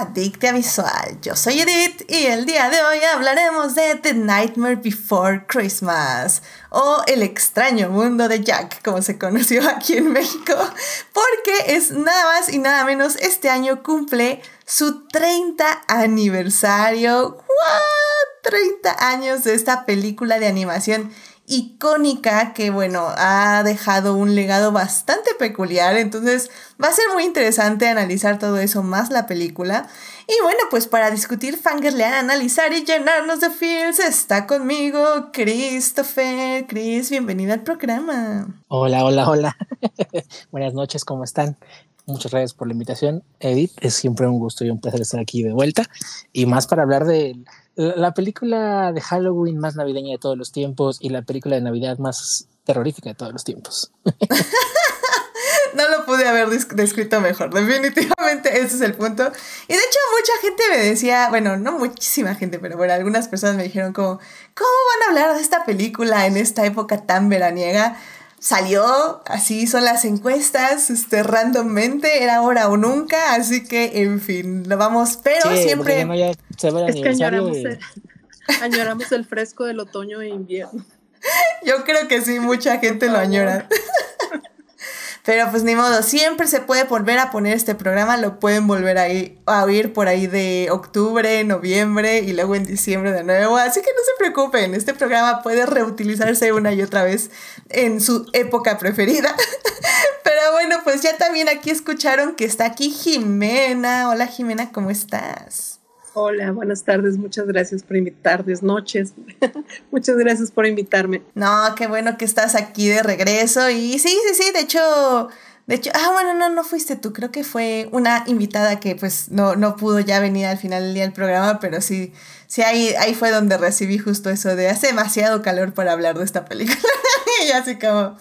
Adicta Visual. Yo soy Edith y el día de hoy hablaremos de The Nightmare Before Christmas o El extraño mundo de Jack, como se conoció aquí en México, porque es nada más y nada menos este año cumple su 30 aniversario. ¡Wow! 30 años de esta película de animación icónica que, bueno, ha dejado un legado bastante peculiar. Entonces va a ser muy interesante analizar todo eso más la película. Y bueno, pues para discutir, fangirlear, analizar y llenarnos de feels, está conmigo Christopher. Chris, bienvenido al programa. Hola, hola, hola. Buenas noches, ¿cómo están? Muchas gracias por la invitación, Edith. Es siempre un gusto y un placer estar aquí de vuelta. Y más para hablar de la película de Halloween más navideña de todos los tiempos y la película de Navidad más terrorífica de todos los tiempos. no lo pude haber descrito mejor, definitivamente ese es el punto. Y de hecho mucha gente me decía, bueno, no muchísima gente, pero bueno, algunas personas me dijeron como, ¿cómo van a hablar de esta película en esta época tan veraniega? salió, así son las encuestas, este, randommente, era ahora o nunca, así que, en fin, lo vamos, pero siempre... Ya es que añoramos, el, añoramos el fresco del otoño e invierno. Yo creo que sí, mucha gente lo añora. Pero pues ni modo, siempre se puede volver a poner este programa, lo pueden volver a, a oír por ahí de octubre, noviembre y luego en diciembre de nuevo. Así que no se preocupen, este programa puede reutilizarse una y otra vez en su época preferida. Pero bueno, pues ya también aquí escucharon que está aquí Jimena. Hola Jimena, ¿cómo estás? Hola, buenas tardes, muchas gracias por invitarme noches, muchas gracias por invitarme. No, qué bueno que estás aquí de regreso y sí, sí, sí, de hecho, de hecho, ah, bueno, no, no fuiste tú, creo que fue una invitada que pues no, no pudo ya venir al final del día del programa, pero sí, sí, ahí, ahí fue donde recibí justo eso de hace demasiado calor para hablar de esta película. y así como,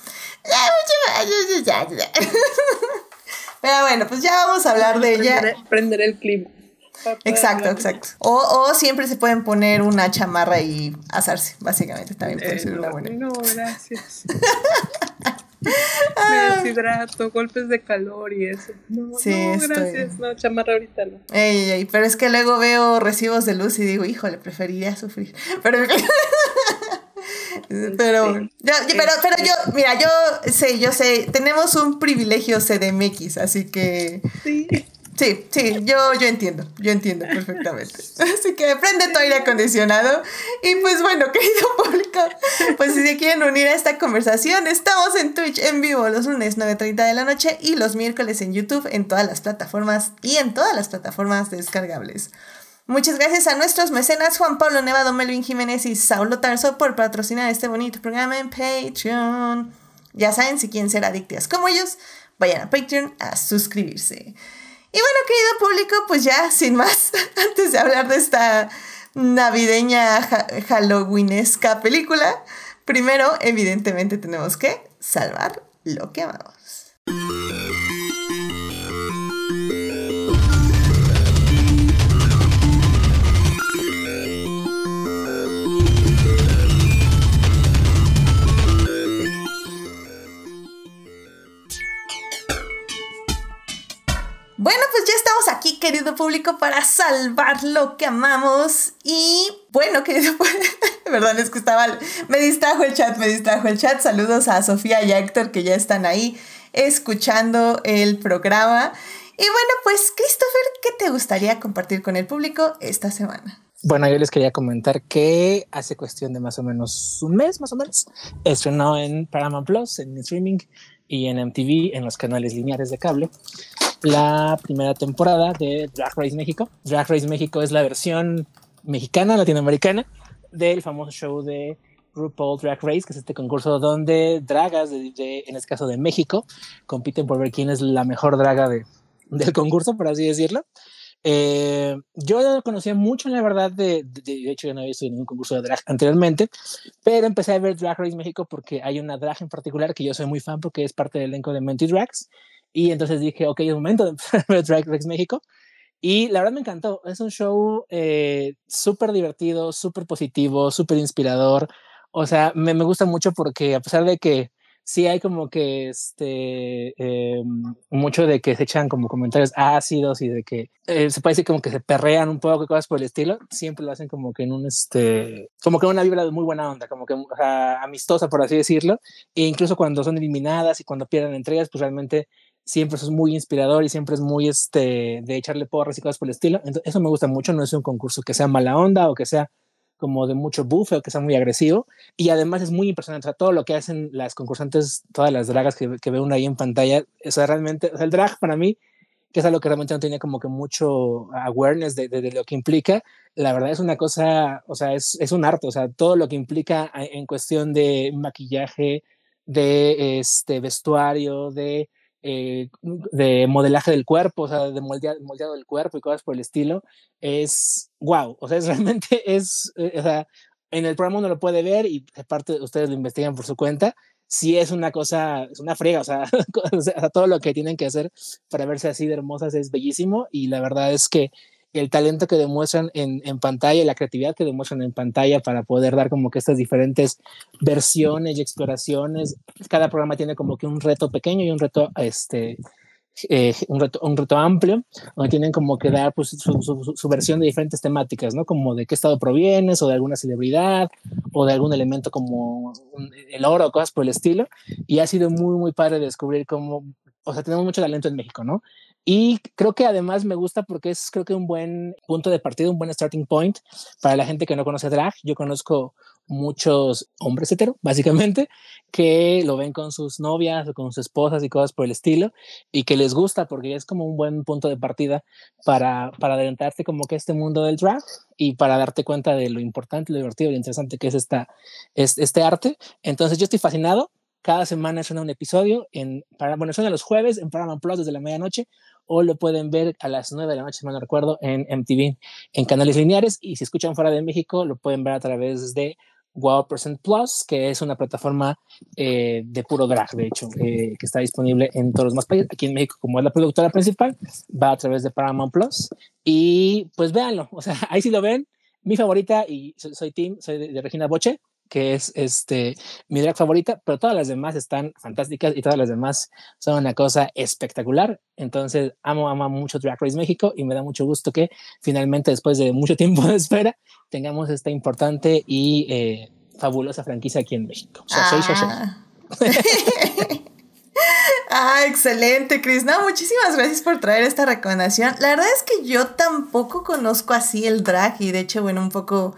pero bueno, pues ya vamos a hablar de ella. prender el clima. Exacto, exacto. O, o, siempre se pueden poner una chamarra y asarse, básicamente, también puede ser una buena. No, gracias. Me deshidrato, golpes de calor y eso. No, sí, no gracias, no, chamarra ahorita no. Ey, pero es que luego veo recibos de luz y digo, híjole, preferiría sufrir. Pero... pero, este pero yo, mira, yo sé, yo sé, tenemos un privilegio CDMX, así que... Sí Sí, sí, yo, yo entiendo, yo entiendo perfectamente. Así que prende tu aire acondicionado. Y pues bueno, querido público, pues si se quieren unir a esta conversación, estamos en Twitch en vivo los lunes 9.30 de la noche y los miércoles en YouTube en todas las plataformas y en todas las plataformas descargables. Muchas gracias a nuestros mecenas Juan Pablo Nevado, Melvin Jiménez y Saulo Tarso por patrocinar este bonito programa en Patreon. Ya saben, si quieren ser adictas como ellos, vayan a Patreon a suscribirse. Y bueno, querido público, pues ya sin más, antes de hablar de esta navideña halloweinesca halloweenesca película, primero evidentemente tenemos que salvar lo que amamos. aquí, querido público, para salvar lo que amamos. Y bueno, querido público, perdón, es que estaba, me distrajo el chat, me distrajo el chat. Saludos a Sofía y a Héctor que ya están ahí escuchando el programa. Y bueno, pues Christopher, ¿qué te gustaría compartir con el público esta semana? Bueno, yo les quería comentar que hace cuestión de más o menos un mes, más o menos, estrenó en Paramount Plus, en streaming, y en MTV en los canales lineares de cable la primera temporada de Drag Race México. Drag Race México es la versión mexicana, latinoamericana del famoso show de RuPaul Drag Race, que es este concurso donde dragas, de, en este caso de México, compiten por ver quién es la mejor draga del concurso, por así decirlo. Eh, yo lo conocía mucho, la verdad, de, de, hecho yo no había visto ningún concurso de drag anteriormente, pero empecé a ver Drag Race México porque hay una drag en particular que yo soy muy fan porque es parte del elenco de Menti Drags, y entonces dije, ok, es momento de ver Drag Race México, y la verdad me encantó, es un show eh, súper divertido, súper positivo, súper inspirador, o sea, me, me gusta mucho porque a pesar de que sí hay como que este eh, mucho de que se echan como comentarios ácidos y de que eh, se parece como que se perrean un poco cosas por el estilo siempre lo hacen como que en un este como que una vibra de muy buena onda como que amistosa por así decirlo e incluso cuando son eliminadas y cuando pierden entregas pues realmente siempre eso es muy inspirador y siempre es muy este de echarle porras y cosas por el estilo eso me gusta mucho no es un concurso que sea mala onda o que sea como de mucho buffet, que sea muy agresivo. Y además es muy impresionante. O sea, todo lo que hacen las concursantes, todas las dragas que, que ve uno ahí en pantalla, o sea, realmente, o el drag para mí, que es algo que realmente no tenía como que mucho awareness de, lo que implica, la verdad es una cosa, o sea, es, es un arte. O sea, todo lo que implica en cuestión de maquillaje, de este vestuario, de eh, de modelaje del cuerpo, o sea, de moldeado, del cuerpo y cosas por el estilo, es wow, o sea, es realmente, es, eh, o sea, en el programa uno lo puede ver y aparte ustedes lo investigan por su cuenta, si es una cosa, es una friega, o sea, o sea, todo lo que tienen que hacer para verse así de hermosas es bellísimo y la verdad es que el talento que demuestran en, en, pantalla, la creatividad que demuestran en pantalla para poder dar como que estas diferentes versiones y exploraciones. Cada programa tiene como que un reto pequeño y un reto, este, eh, un, reto, un reto amplio, donde tienen como que dar pues, su, versión de diferentes temáticas, ¿no? Como de qué estado provienes o de alguna celebridad o de algún elemento como el oro o cosas por el estilo. Y ha sido muy, muy padre descubrir cómo, o sea, tenemos mucho talento en México, ¿no? Y creo que además me gusta porque es creo que un buen punto de partida, un buen starting point para la gente que no conoce drag. Yo conozco muchos hombres hetero, básicamente, que lo ven con sus novias o con sus esposas y cosas por el estilo, y que les gusta porque es como un buen punto de partida para, para adelantarte como que este mundo del drag y para darte cuenta de lo importante, lo divertido, lo interesante que es esta, este arte. Entonces yo estoy fascinado. Cada semana suena un episodio, en, para, bueno, suena los jueves en Paramount Plus desde la medianoche o lo pueden ver a las 9 de la noche, si mal no recuerdo, en MTV, en canales lineares. Y si escuchan fuera de México, lo pueden ver a través de Wow Percent Plus, que es una plataforma eh, de puro drag, de hecho, eh, que está disponible en todos los más países. Aquí en México, como es la productora principal, va a través de Paramount Plus. Y pues véanlo, o sea, ahí sí lo ven. Mi favorita, y soy, Tim, soy de Regina Boche, que es este, mi drag favorita, pero todas las demás están fantásticas y todas las demás son una cosa espectacular. Entonces, amo, amo mucho Drag Race México y me da mucho gusto que finalmente, después de mucho tiempo de espera, tengamos esta importante y eh, fabulosa franquicia aquí en México. ah. ah, excelente, Cris. No, muchísimas gracias por traer esta recomendación. La verdad es que yo tampoco conozco así el drag y de hecho, bueno, un poco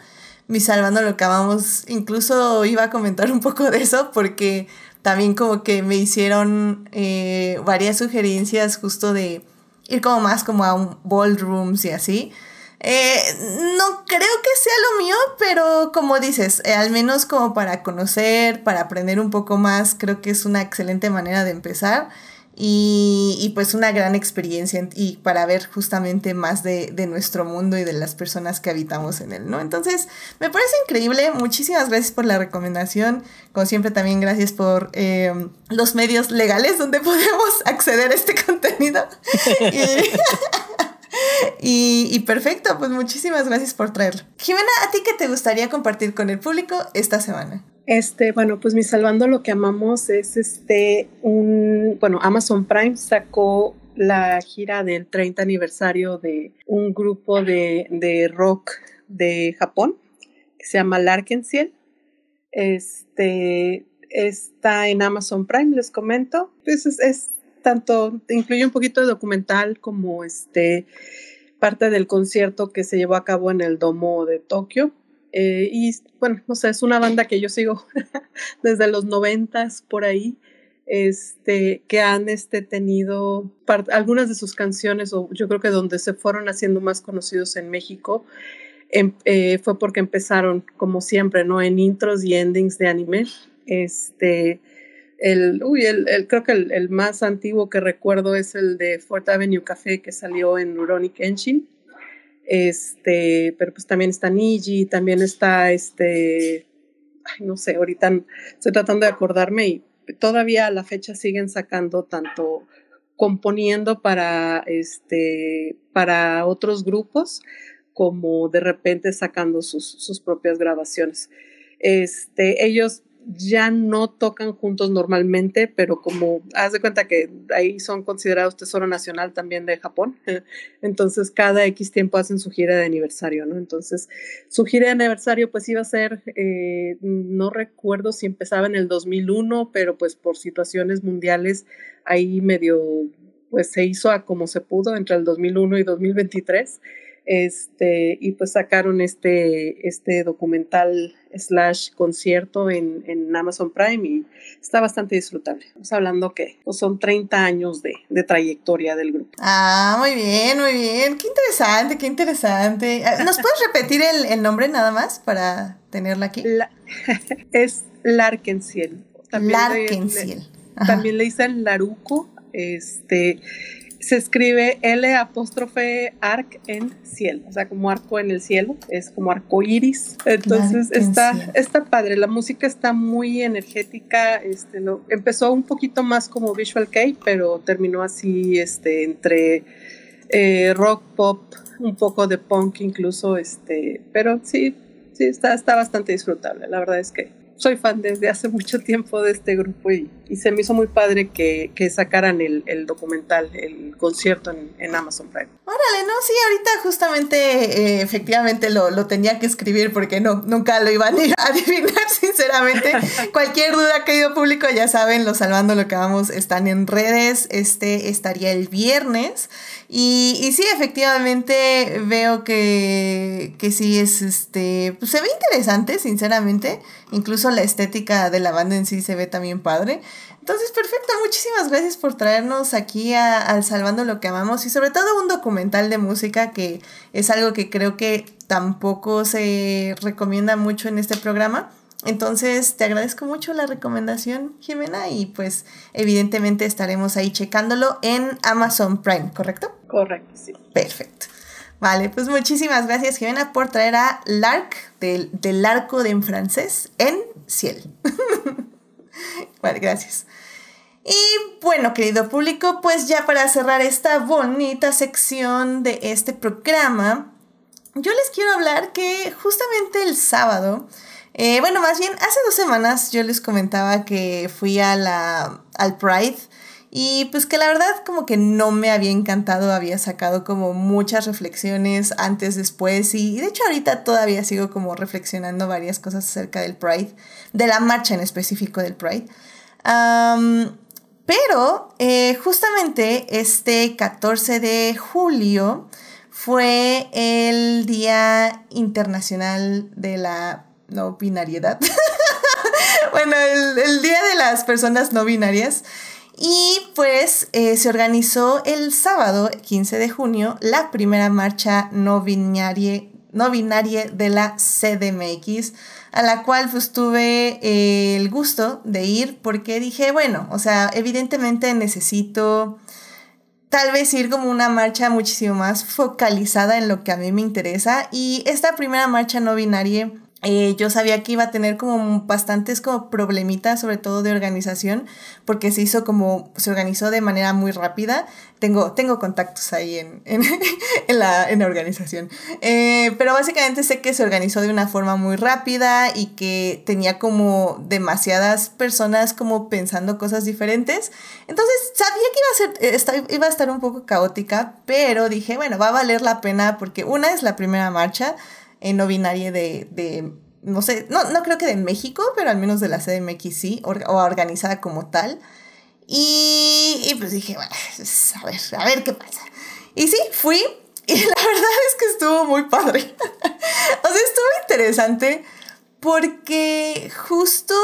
mi salvando lo acabamos, incluso iba a comentar un poco de eso porque también como que me hicieron eh, varias sugerencias justo de ir como más como a un ballrooms y así. Eh, no creo que sea lo mío, pero como dices, eh, al menos como para conocer, para aprender un poco más, creo que es una excelente manera de empezar. Y, pues una gran experiencia y para ver justamente más de, nuestro mundo y de las personas que habitamos en él, ¿no? Entonces, me parece increíble, muchísimas gracias por la recomendación, como siempre también gracias por eh, los medios legales donde podemos acceder a este contenido. y, y perfecto, pues muchísimas gracias por traerlo. Jimena, ¿a ti qué te gustaría compartir con el público esta semana? Este, bueno, pues mi salvando lo que amamos es este un, bueno, Amazon Prime sacó la gira del 30 aniversario de un grupo de, de rock de Japón que se llama Larkensiel. Este está en Amazon Prime, les comento. Pues es, es tanto, incluye un poquito de documental como este parte del concierto que se llevó a cabo en el Domo de Tokio eh, y bueno, o sea es una banda que yo sigo desde los noventas por ahí, este, que han este, tenido algunas de sus canciones, o yo creo que donde se fueron haciendo más conocidos en México, em, eh, fue porque empezaron, como siempre, ¿no? En intros y endings de anime. Este, el, uy, creo que el, más antiguo que recuerdo es el de Fort Avenue Café que salió en Neuronic Engine. Este, pero pues también está Niji, también está este, no sé, ahorita estoy tratando de acordarme y todavía a la fecha siguen sacando tanto componiendo para este para otros grupos como de repente sacando sus, sus propias grabaciones. Este, ellos ya no tocan juntos normalmente, pero como haz de cuenta que ahí son considerados tesoro nacional también de Japón, entonces cada X tiempo hacen su gira de aniversario, ¿no? Entonces su gira de aniversario pues iba a ser, eh, no recuerdo si empezaba en el 2001, pero pues por situaciones mundiales ahí medio pues se hizo a como se pudo entre el 2001 y 2023 este, y pues sacaron este, este documental slash concierto en, Amazon Prime y está bastante disfrutable. Estamos hablando que pues, son 30 años de, trayectoria del grupo. Ah, muy bien, muy bien. Qué interesante, qué interesante. Ah, ¿Nos puedes repetir el, nombre nada más para tenerla aquí? es Larkensiel. También Larkensiel. también le dicen Laruco. Este, se escribe L apóstrofe arc en cielo, o sea, como arco en el cielo, es como arco iris. Entonces está, está padre, la música está muy energética, este, lo, empezó un poquito más como Visual K, pero terminó así este, entre eh, rock, pop, un poco de punk incluso, este, pero sí, sí, está, está bastante disfrutable, la verdad es que soy fan desde hace mucho tiempo de este grupo y, se me hizo muy padre que, sacaran el, documental, el concierto en, Amazon Prime. Órale, no, sí, ahorita justamente eh, efectivamente lo, tenía que escribir porque no, nunca lo iban a adivinar, sinceramente. Cualquier duda, querido público, ya saben, lo salvando lo que vamos, están en redes, este estaría el viernes. Y, y sí, efectivamente veo que, que sí es, este, pues, se ve interesante, sinceramente. Incluso la estética de la banda en sí se ve también padre. Entonces, perfecto, muchísimas gracias por traernos aquí al Salvando lo que amamos y sobre todo un documental de música que es algo que creo que tampoco se recomienda mucho en este programa. Entonces, te agradezco mucho la recomendación, Jimena, y pues evidentemente estaremos ahí checándolo en Amazon Prime, ¿correcto? Correcto, sí. Perfecto. Vale, pues muchísimas gracias, Jimena, por traer a Lark, del, arco de en francés, en Ciel. vale, gracias. Y bueno, querido público, pues ya para cerrar esta bonita sección de este programa, yo les quiero hablar que justamente el sábado, eh, bueno, más bien hace dos semanas yo les comentaba que fui a la, al Pride y pues que la verdad como que no me había encantado, había sacado como muchas reflexiones antes, después y de hecho ahorita todavía sigo como reflexionando varias cosas acerca del Pride, de la marcha en específico del Pride. pero eh, justamente este 14 de julio fue el Día Internacional de la No Binariedad. bueno, el, el Día de las Personas No Binarias. Y pues eh, se organizó el sábado 15 de junio la primera marcha no binaria, de la CDMX, a la cual pues, tuve eh, el gusto de ir porque dije, bueno, o sea, evidentemente necesito tal vez ir como una marcha muchísimo más focalizada en lo que a mí me interesa y esta primera marcha no binaria eh, yo sabía que iba a tener como bastantes como problemitas, sobre todo de organización, porque se hizo como, se organizó de manera muy rápida. Tengo, tengo contactos ahí en, en, en, la, en la, organización. Eh, pero básicamente sé que se organizó de una forma muy rápida y que tenía como demasiadas personas como pensando cosas diferentes. Entonces sabía que iba a, ser, eh, iba a estar un poco caótica, pero dije, bueno, va a valer la pena porque una es la primera marcha en eh, no binaria de, no sé, no, no, creo que de México, pero al menos de la CDMX sí, o organizada como tal. Y, y pues dije, bueno, pues, a ver, a ver qué pasa. Y sí, fui y la verdad es que estuvo muy padre. o sea, estuvo interesante porque justo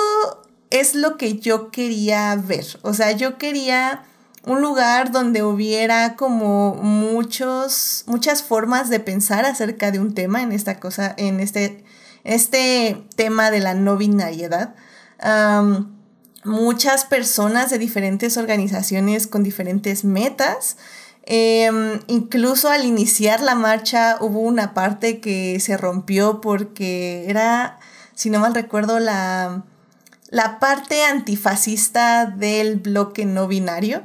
es lo que yo quería ver. O sea, yo quería un lugar donde hubiera como muchos, muchas formas de pensar acerca de un tema en esta cosa, en este, este tema de la no binariedad. muchas personas de diferentes organizaciones con diferentes metas. Em, incluso al iniciar la marcha hubo una parte que se rompió porque era, si no mal recuerdo, la parte antifascista del bloque no binario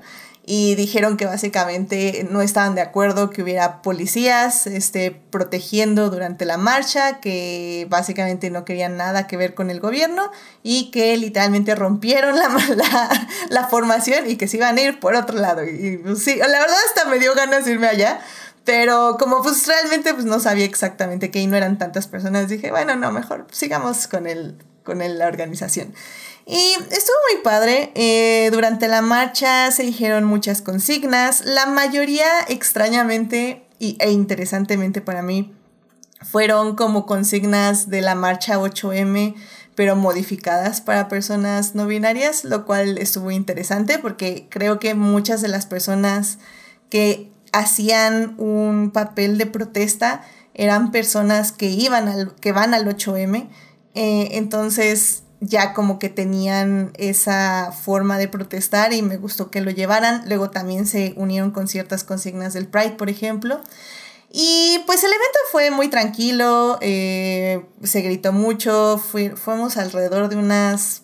y dijeron que básicamente no estaban de acuerdo que hubiera policías este, protegiendo durante la marcha, que básicamente no querían nada que ver con el gobierno y que literalmente rompieron la, la, formación y que se iban a ir por otro lado. Y, pues, sí, la verdad hasta me dio ganas de irme allá. Pero como pues realmente pues no sabía exactamente que ahí no eran tantas personas, dije, bueno, no, mejor sigamos con el con la organización. Y estuvo muy padre. Eh, durante la marcha se dijeron muchas consignas. La mayoría, extrañamente y, e interesantemente para mí, fueron como consignas de la marcha 8M, pero modificadas para personas no binarias, lo cual estuvo interesante porque creo que muchas de las personas que hacían un papel de protesta eran personas que iban al, que van al 8M eh, entonces ya como que tenían esa forma de protestar y me gustó que lo llevaran. Luego también se unieron con ciertas consignas del Pride, por ejemplo. Y pues el evento fue muy tranquilo, eh, se gritó mucho, fuimos alrededor de unas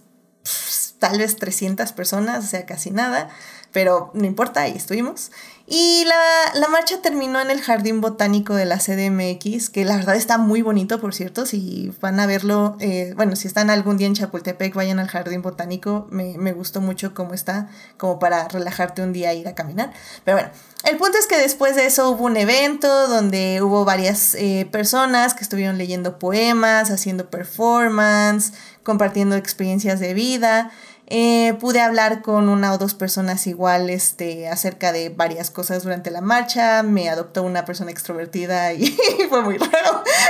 tal vez 300 personas, o sea, casi nada, pero no importa, ahí estuvimos. Y la, marcha terminó en el Jardín Botánico de la CDMX, que la verdad está muy bonito, por cierto. Si van a verlo, eh, bueno, si están algún día en Chapultepec, vayan al Jardín Botánico. Me, gustó mucho cómo está, como para relajarte un día e ir a caminar. Pero bueno, el punto es que después de eso hubo un evento donde hubo varias eh, personas que estuvieron leyendo poemas, haciendo performance, compartiendo experiencias de vida. Eh, pude hablar con una o dos personas igual este, acerca de varias cosas durante la marcha. Me adoptó una persona extrovertida y fue muy raro.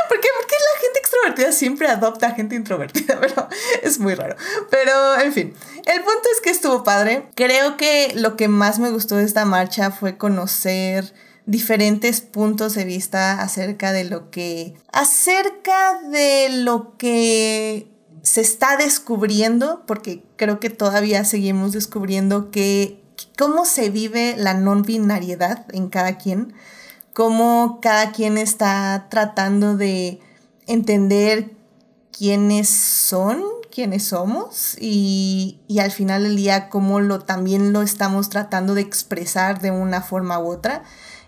¿Por qué? Porque la gente extrovertida siempre adopta a gente introvertida, pero es muy raro. Pero en fin, el punto es que estuvo padre. Creo que lo que más me gustó de esta marcha fue conocer diferentes puntos de vista acerca de lo que acerca de lo que se está descubriendo, porque creo que todavía seguimos descubriendo que, cómo se vive la non binariedad en cada quien, cómo cada quien está tratando de entender quiénes son, quiénes somos y, y, al final del día cómo lo, también lo estamos tratando de expresar de una forma u otra.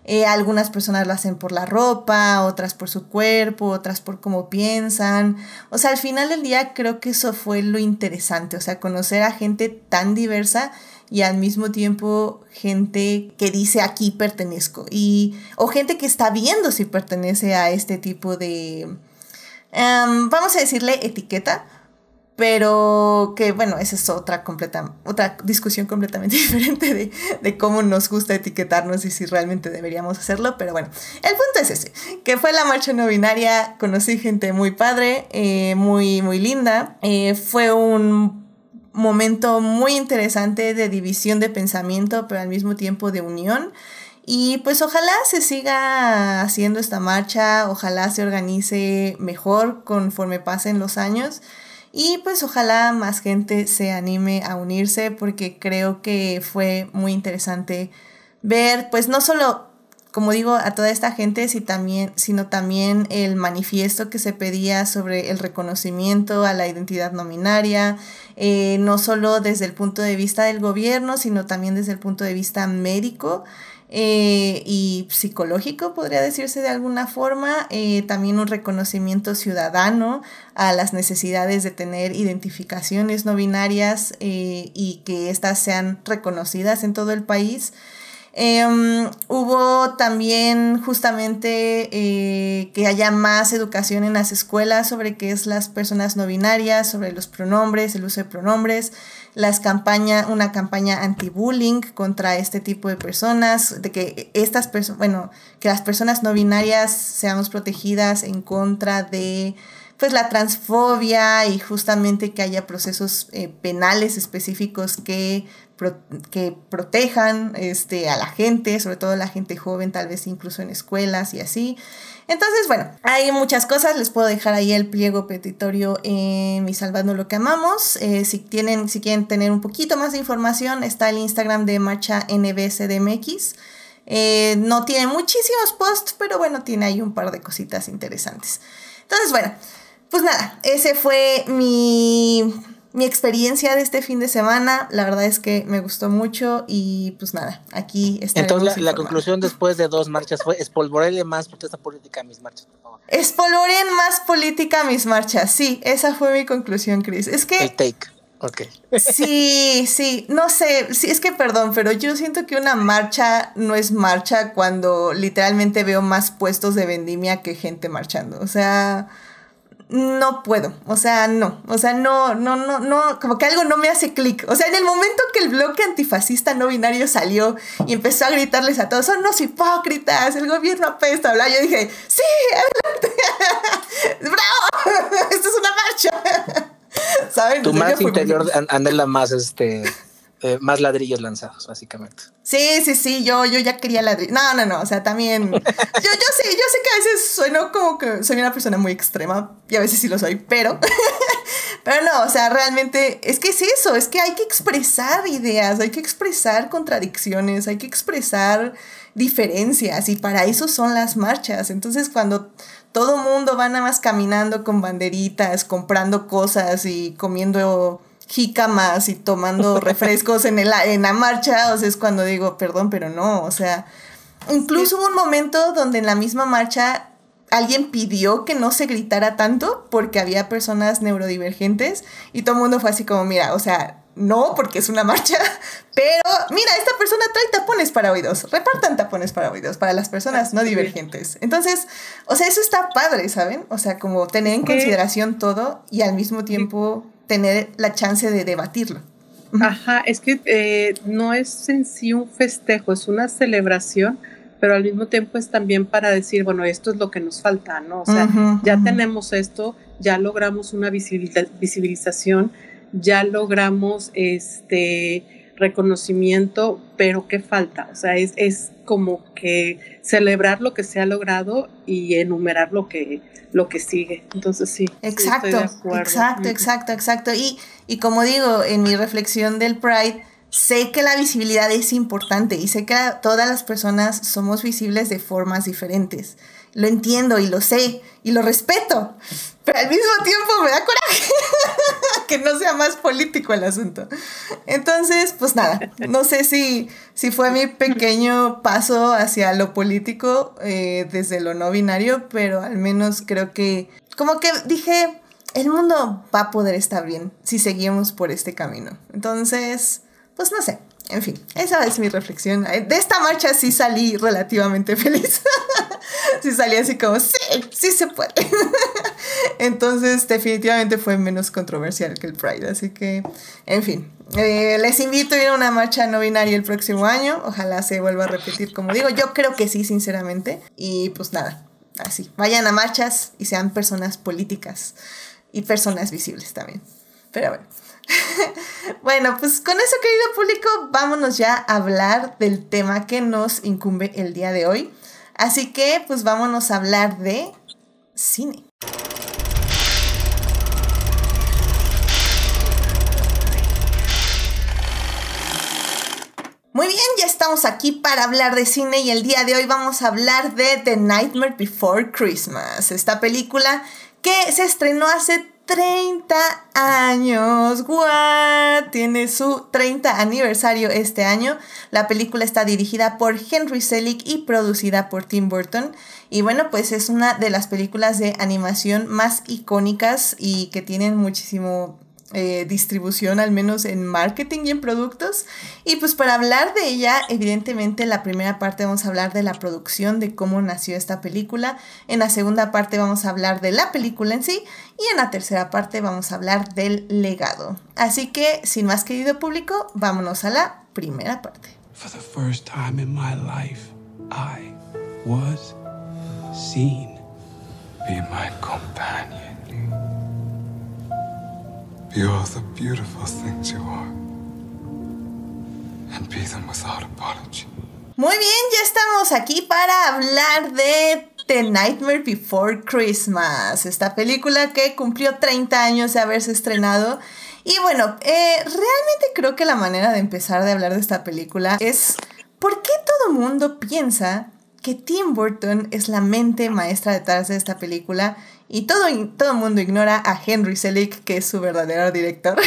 Eh, algunas personas lo hacen por la ropa, otras por su cuerpo, otras por cómo piensan. O sea, al final del día creo que eso fue lo interesante, o sea, conocer a gente tan diversa y al mismo tiempo gente que dice aquí pertenezco y o gente que está viendo si pertenece a este tipo de em, vamos a decirle etiqueta pero que bueno, esa es otra, completa, otra discusión completamente diferente de, cómo nos gusta etiquetarnos y si realmente deberíamos hacerlo, pero bueno, el punto es ese, que fue la marcha no binaria, conocí gente muy padre, eh, muy, muy linda, eh, fue un momento muy interesante de división de pensamiento, pero al mismo tiempo de unión. Y pues ojalá se siga haciendo esta marcha, ojalá se organice mejor conforme pasen los años. Y pues ojalá más gente se anime a unirse porque creo que fue muy interesante ver, pues no solo, como digo, a toda esta gente, también, sino también el manifiesto que se pedía sobre el reconocimiento a la identidad nominaria, eh, no solo desde el punto de vista del gobierno, sino también desde el punto de vista médico. Eh, y psicológico, podría decirse de alguna forma, eh, también un reconocimiento ciudadano a las necesidades de tener identificaciones no binarias eh, y que éstas sean reconocidas en todo el país. Em, hubo también justamente que haya más educación en las escuelas sobre qué es las personas no binarias, sobre los pronombres, el uso de pronombres, las campañas una campaña anti-bullying contra este tipo de personas, de que estas personas, bueno, que las personas no binarias seamos protegidas en contra de pues la transfobia y justamente que haya procesos eh, penales específicos que, que protejan este, a la gente, sobre todo a la gente joven, tal vez incluso en escuelas y así. Entonces, bueno, hay muchas cosas. Les puedo dejar ahí el pliego petitorio en eh, mi Salvando lo que amamos. Eh, si tienen, si quieren tener un poquito más de información, está el Instagram de Marcha NBSDMX. Eh, no tiene muchísimos posts, pero bueno, tiene ahí un par de cositas interesantes. Entonces, bueno, pues nada, ese fue mi mi experiencia de este fin de semana. La verdad es que me gustó mucho y pues nada, aquí está. Entonces la, conclusión después de dos marchas fue espolvorele más protesta política a mis marchas, por favor. más política a mis marchas, sí, esa fue mi conclusión, Chris. Es que... El take. Ok. Sí, sí, no sé, sí, es que perdón, pero yo siento que una marcha no es marcha cuando literalmente veo más puestos de vendimia que gente marchando. O sea, no puedo, o sea, no, o sea, no, no, no, no, como que algo no me hace clic. O sea, en el momento que el bloque antifascista no binario salió y empezó a gritarles a todos, son los hipócritas, el gobierno apesta, bla, yo dije, sí, adelante, bravo, esto es una marcha. ¿Saben? Tu más interior más, este, eh, más ladrillos lanzados, básicamente. Sí, sí, sí, yo, yo ya quería ladrillos. No, no, no, o sea, también. yo, yo sé, yo sé que a veces sueno como que soy una persona muy extrema y a veces sí lo soy, pero. pero no, o sea, realmente es que es eso, es que hay que expresar ideas, hay que expresar contradicciones, hay que expresar diferencias y para eso son las marchas. Entonces, cuando todo mundo va nada más caminando con banderitas, comprando cosas y comiendo jícamas y tomando refrescos en, en la marcha, o sea, es cuando digo, perdón, pero no, o sea, incluso hubo un momento donde en la misma marcha alguien pidió que no se gritara tanto porque había personas neurodivergentes y todo el mundo fue así como, mira, o sea, no porque es una marcha, pero mira, esta persona trae tapones para oídos, repartan tapones para oídos para las personas no divergentes. Entonces, o sea, eso está padre, ¿saben? O sea, como tener en consideración todo y al mismo tiempo tener la chance de debatirlo. Ajá, es que eh, no es en sí un festejo, es una celebración, pero al mismo tiempo es también para decir, bueno, esto es lo que nos falta, ¿no? O sea, ya tenemos esto, ya logramos una visibilización, ya logramos este reconocimiento, pero ¿qué falta? O sea, es, es como que celebrar lo que se ha logrado y enumerar lo que, lo que sigue. Entonces sí. Exacto, exacto, exacto, exacto. Y, y como digo, en mi reflexión del Pride, sé que la visibilidad es importante y sé que todas las personas somos visibles de formas diferentes lo entiendo y lo sé y lo respeto, pero al mismo tiempo me da coraje que no sea más político el asunto. Entonces, pues nada, no sé si, si fue mi pequeño paso hacia lo político eh, desde lo no binario, pero al menos creo que, como que dije, el mundo va a poder estar bien si seguimos por este camino. Entonces, pues no sé, en fin, esa es mi reflexión. Eh, de esta marcha sí salí relativamente feliz. sí salí así como, sí, sí se puede. Entonces, definitivamente fue menos controversial que el Pride. Así que, en fin, eh, les invito a ir a una marcha no binaria el próximo año. Ojalá se vuelva a repetir, como digo. Yo creo que sí, sinceramente. Y pues nada, así. Vayan a marchas y sean personas políticas y personas visibles también. Pero bueno. bueno, pues con eso, querido público, vámonos ya a hablar del tema que nos incumbe el día de hoy. Así que, pues vámonos a hablar de cine. Muy bien, ya estamos aquí para hablar de cine y el día de hoy vamos a hablar de The Nightmare Before Christmas, esta película que se estrenó hace 30 años. ¡Guau! Tiene su 30 aniversario este año. La película está dirigida por Henry Selick y producida por Tim Burton. Y bueno, pues es una de las películas de animación más icónicas y que tienen muchísimo eh, distribución, al menos en marketing y en productos. Y pues para hablar de ella, evidentemente en la primera parte vamos a hablar de la producción, de cómo nació esta película. En la segunda parte vamos a hablar de la película en sí. Y en la tercera parte vamos a hablar del legado. Así que, sin más querido público, vámonos a la primera parte. was seen the beautiful Muy bien, ya estamos aquí para hablar de The Nightmare Before Christmas, esta película que cumplió 30 años de haberse estrenado. Y bueno, eh, realmente creo que la manera de empezar de hablar de esta película es por qué todo mundo piensa que Tim Burton es la mente maestra detrás de esta película y todo, el mundo ignora a Henry Selick, que es su verdadero director.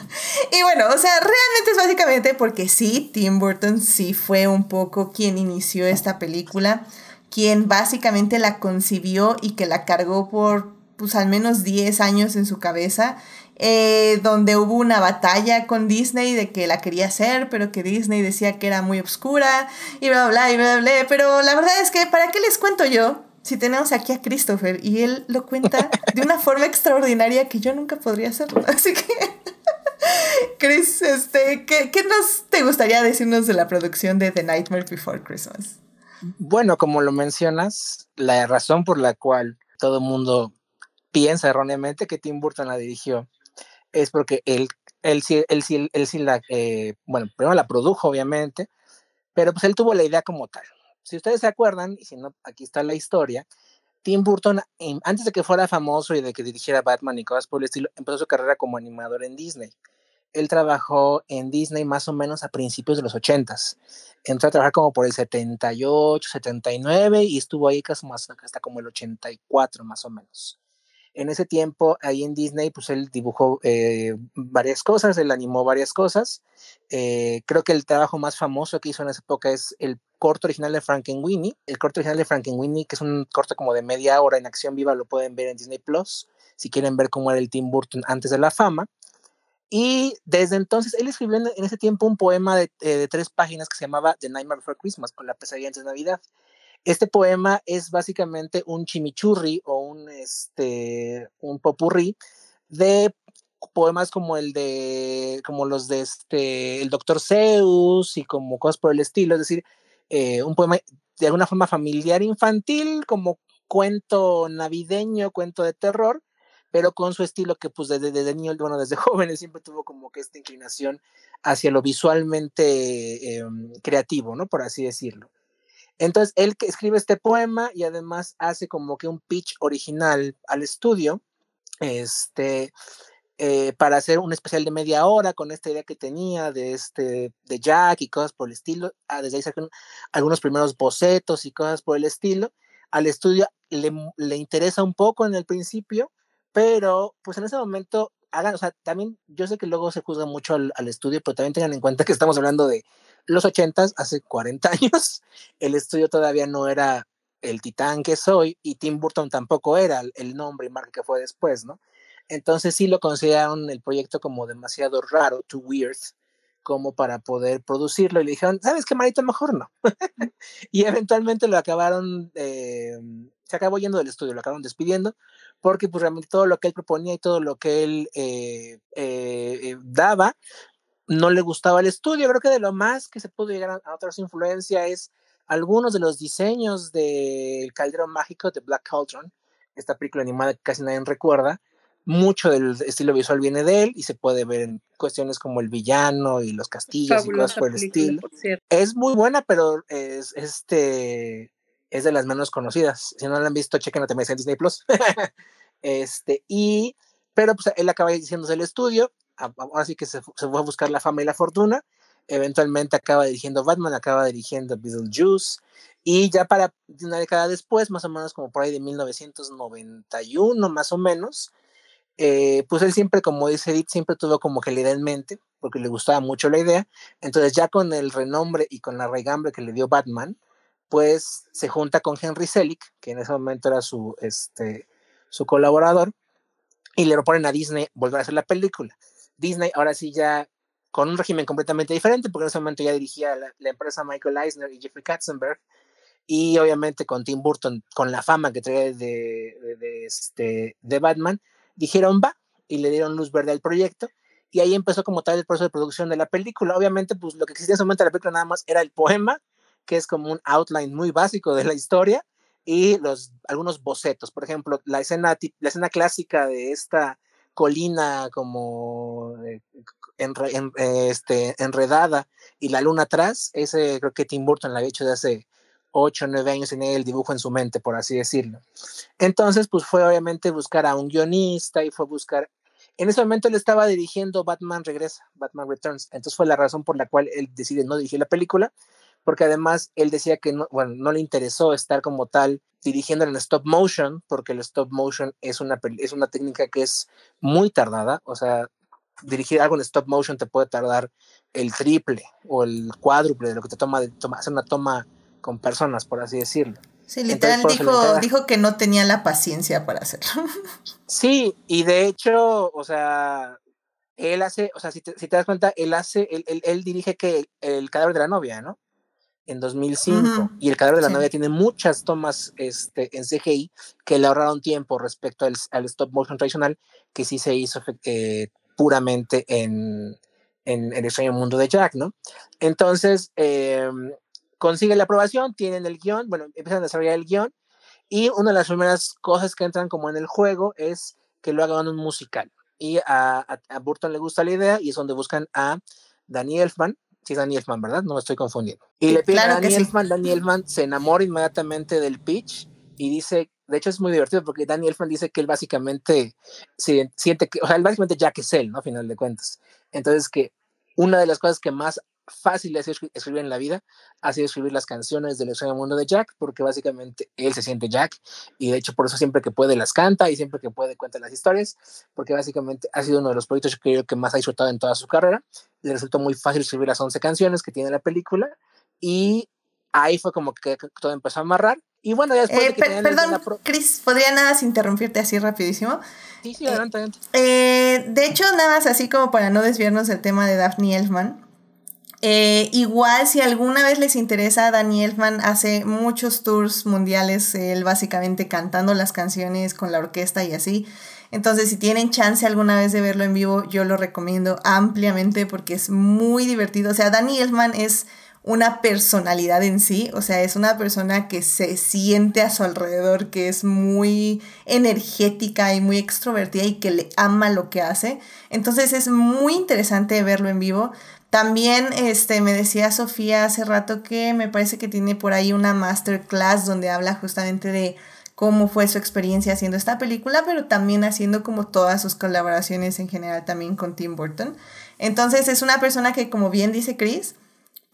y bueno, o sea, realmente es básicamente porque sí, Tim Burton sí fue un poco quien inició esta película, quien básicamente la concibió y que la cargó por pues al menos 10 años en su cabeza, eh, donde hubo una batalla con Disney de que la quería hacer, pero que Disney decía que era muy oscura y bla, bla, y bla, bla. Pero la verdad es que, ¿para qué les cuento yo? si tenemos aquí a Christopher y él lo cuenta de una forma extraordinaria que yo nunca podría hacerlo. Así que, Chris, este, ¿qué, nos te gustaría decirnos de la producción de The Nightmare Before Christmas? Bueno, como lo mencionas, la razón por la cual todo el mundo piensa erróneamente que Tim Burton la dirigió es porque él, él, él, él, la, eh, bueno, la produjo, obviamente, pero pues él tuvo la idea como tal, si ustedes se acuerdan, y si no, aquí está la historia, Tim Burton, em, antes de que fuera famoso y de que dirigiera Batman y cosas por el estilo, empezó su carrera como animador en Disney. Él trabajó en Disney más o menos a principios de los 80 Entró a trabajar como por el 78, 79 y estuvo ahí hasta como el 84 más o menos. En ese tiempo, ahí en Disney, pues él dibujó eh, varias cosas, él animó varias cosas. Eh, creo que el trabajo más famoso que hizo en esa época es el corto original de Frankenweenie. El corto original de Frankenweenie, que es un corto como de media hora en acción viva, lo pueden ver en Disney Plus, si quieren ver cómo era el Tim Burton antes de la fama. Y desde entonces, él escribió en, ese tiempo un poema eh, de, tres páginas que se llamaba The Nightmare Before Christmas, con la pesadilla antes de Navidad. Este poema es básicamente un chimichurri o un, este, un popurrí de poemas como el de, como los de este, el Doctor Zeus y como cosas por el estilo, es decir, eh, un poema de alguna forma familiar infantil, como cuento navideño, cuento de terror, pero con su estilo que pues desde, niño, bueno, desde jóvenes siempre tuvo como que esta inclinación hacia lo visualmente em, creativo, ¿no? Por así decirlo. Entonces, él que escribe este poema y además hace como que un pitch original al estudio, este, eh, para hacer un especial de media hora con esta idea que tenía de, este, de Jack y cosas por el estilo. Ah, desde ahí sacan algunos primeros bocetos y cosas por el estilo. Al estudio le, le interesa un poco en el principio, pero pues en ese momento hagan, o sea, también yo sé que luego se juzga mucho al, al, estudio, pero también tengan en cuenta que estamos hablando de los 80, hace 40 años, el estudio todavía no era el titán que soy y Tim Burton tampoco era el nombre y marca que fue después, ¿no? Entonces sí lo consideraron el proyecto como demasiado raro, too weird, como para poder producirlo y le dijeron, ¿sabes qué, Marito? Mejor no. y eventualmente lo acabaron, eh, se acabó yendo del estudio, lo acabaron despidiendo, porque pues realmente todo lo que él proponía y todo lo que él eh, eh, daba, no le gustaba el estudio. Creo que de lo más que se pudo llegar a, otra influencia es algunos de los diseños del Calderón Mágico de Black Cauldron, esta película animada que casi nadie recuerda. Mucho del estilo visual viene de él y se puede ver en cuestiones como el villano y los castillos y cosas por el estilo. es muy buena, pero es, este, es de las menos conocidas. Si no la han visto, chequen también en Disney Plus. este, y, pero pues él acaba diciéndose el estudio ahora sí que se, fue a buscar la fama y la fortuna, eventualmente acaba dirigiendo Batman, acaba dirigiendo Beetlejuice, y ya para una década después, más o menos como por ahí de 1991, más o menos, eh, pues él siempre, como dice Edith, siempre tuvo como que la idea en mente, porque le gustaba mucho la idea, entonces ya con el renombre y con la regambre que le dio Batman, pues se junta con Henry Selick, que en ese momento era su, este, su colaborador, y le proponen a Disney volver a hacer la película Disney ahora sí ya con un régimen completamente diferente, porque en ese momento ya dirigía la, empresa Michael Eisner y Jeffrey Katzenberg, y obviamente con Tim Burton, con la fama que trae de, este, de Batman, dijeron va y le dieron luz verde al proyecto, y ahí empezó como tal el proceso de producción de la película. Obviamente, pues lo que existía en ese momento de la película nada más era el poema, que es como un outline muy básico de la historia, y los, algunos bocetos, por ejemplo, la escena, la escena clásica de esta colina como eh, en, eh, este, enredada y la luna atrás, ese creo que Tim Burton la había hecho de hace ocho o 9 años tenía el dibujo en su mente, por así decirlo. Entonces, pues fue obviamente buscar a un guionista y fue buscar... En ese momento él estaba dirigiendo Batman Regresa, Batman Returns. Entonces fue la razón por la cual él decide no dirigir la película, porque además él decía que bueno, no le interesó estar como tal dirigiendo en stop motion, porque el stop motion es una, es una técnica que es muy tardada, o sea, dirigir algo en stop motion te puede tardar el triple o el cuádruple de lo que te toma, de hacer una toma con personas, por así decirlo. Sí, literal dijo, dijo que no tenía la paciencia para hacerlo. Sí, y de hecho, o sea, él hace, o sea, si te, das cuenta, él hace, él, él, dirige que el cadáver de la novia, ¿no? en 2005 y El cadáver de la novia tiene muchas tomas este, en CGI que le ahorraron tiempo respecto al, stop motion tradicional que sí se hizo eh, puramente en, El extraño mundo de Jack, ¿no? Entonces, em, consigue la aprobación, tienen el guión, bueno, empiezan a desarrollar el guión y una de las primeras cosas que entran como en el juego es que lo hagan un musical. Y a, a Burton le gusta la idea y es donde buscan a Danny Elfman, Sí, Daniel Mann, ¿verdad? No me estoy confundiendo. Y le pide a Daniel Mann, Daniel Mann se enamora inmediatamente del pitch y dice, de hecho es muy divertido porque Daniel Mann dice que él básicamente siente que, o sea, él básicamente que es él, ¿no? A final de cuentas. Entonces que una de las cosas que más fácil es escribir en la vida ha sido escribir las canciones del extraño mundo de Jack, porque básicamente él se siente Jack y de hecho por eso siempre que puede las canta y siempre que puede cuenta las historias, porque básicamente ha sido uno de los proyectos que creo que más ha disfrutado en toda su carrera. Le resultó muy fácil escribir las 11 canciones que tiene la película y ahí fue como que todo empezó a amarrar. Y bueno, ya después eh, de que perdón, Chris, ¿podría nada más interrumpirte así rapidísimo? Sí, sí, eh, adelante. Eh, de hecho, nada más así como para no desviarnos del tema de Daphne Elfman, eh, igual, si alguna vez les interesa, Danny Elfman hace muchos tours mundiales, él básicamente cantando las canciones con la orquesta y así. Entonces, si tienen chance alguna vez de verlo en vivo, yo lo recomiendo ampliamente porque es muy divertido. O sea, Danny Elfman es una personalidad en sí, o sea, es una persona que se siente a su alrededor, que es muy energética y muy extrovertida y que le ama lo que hace. Entonces, es muy interesante verlo en vivo. También este, me decía Sofía hace rato que me parece que tiene por ahí una masterclass donde habla justamente de cómo fue su experiencia haciendo esta película, pero también haciendo como todas sus colaboraciones en general también con Tim Burton. Entonces es una persona que, como bien dice Chris,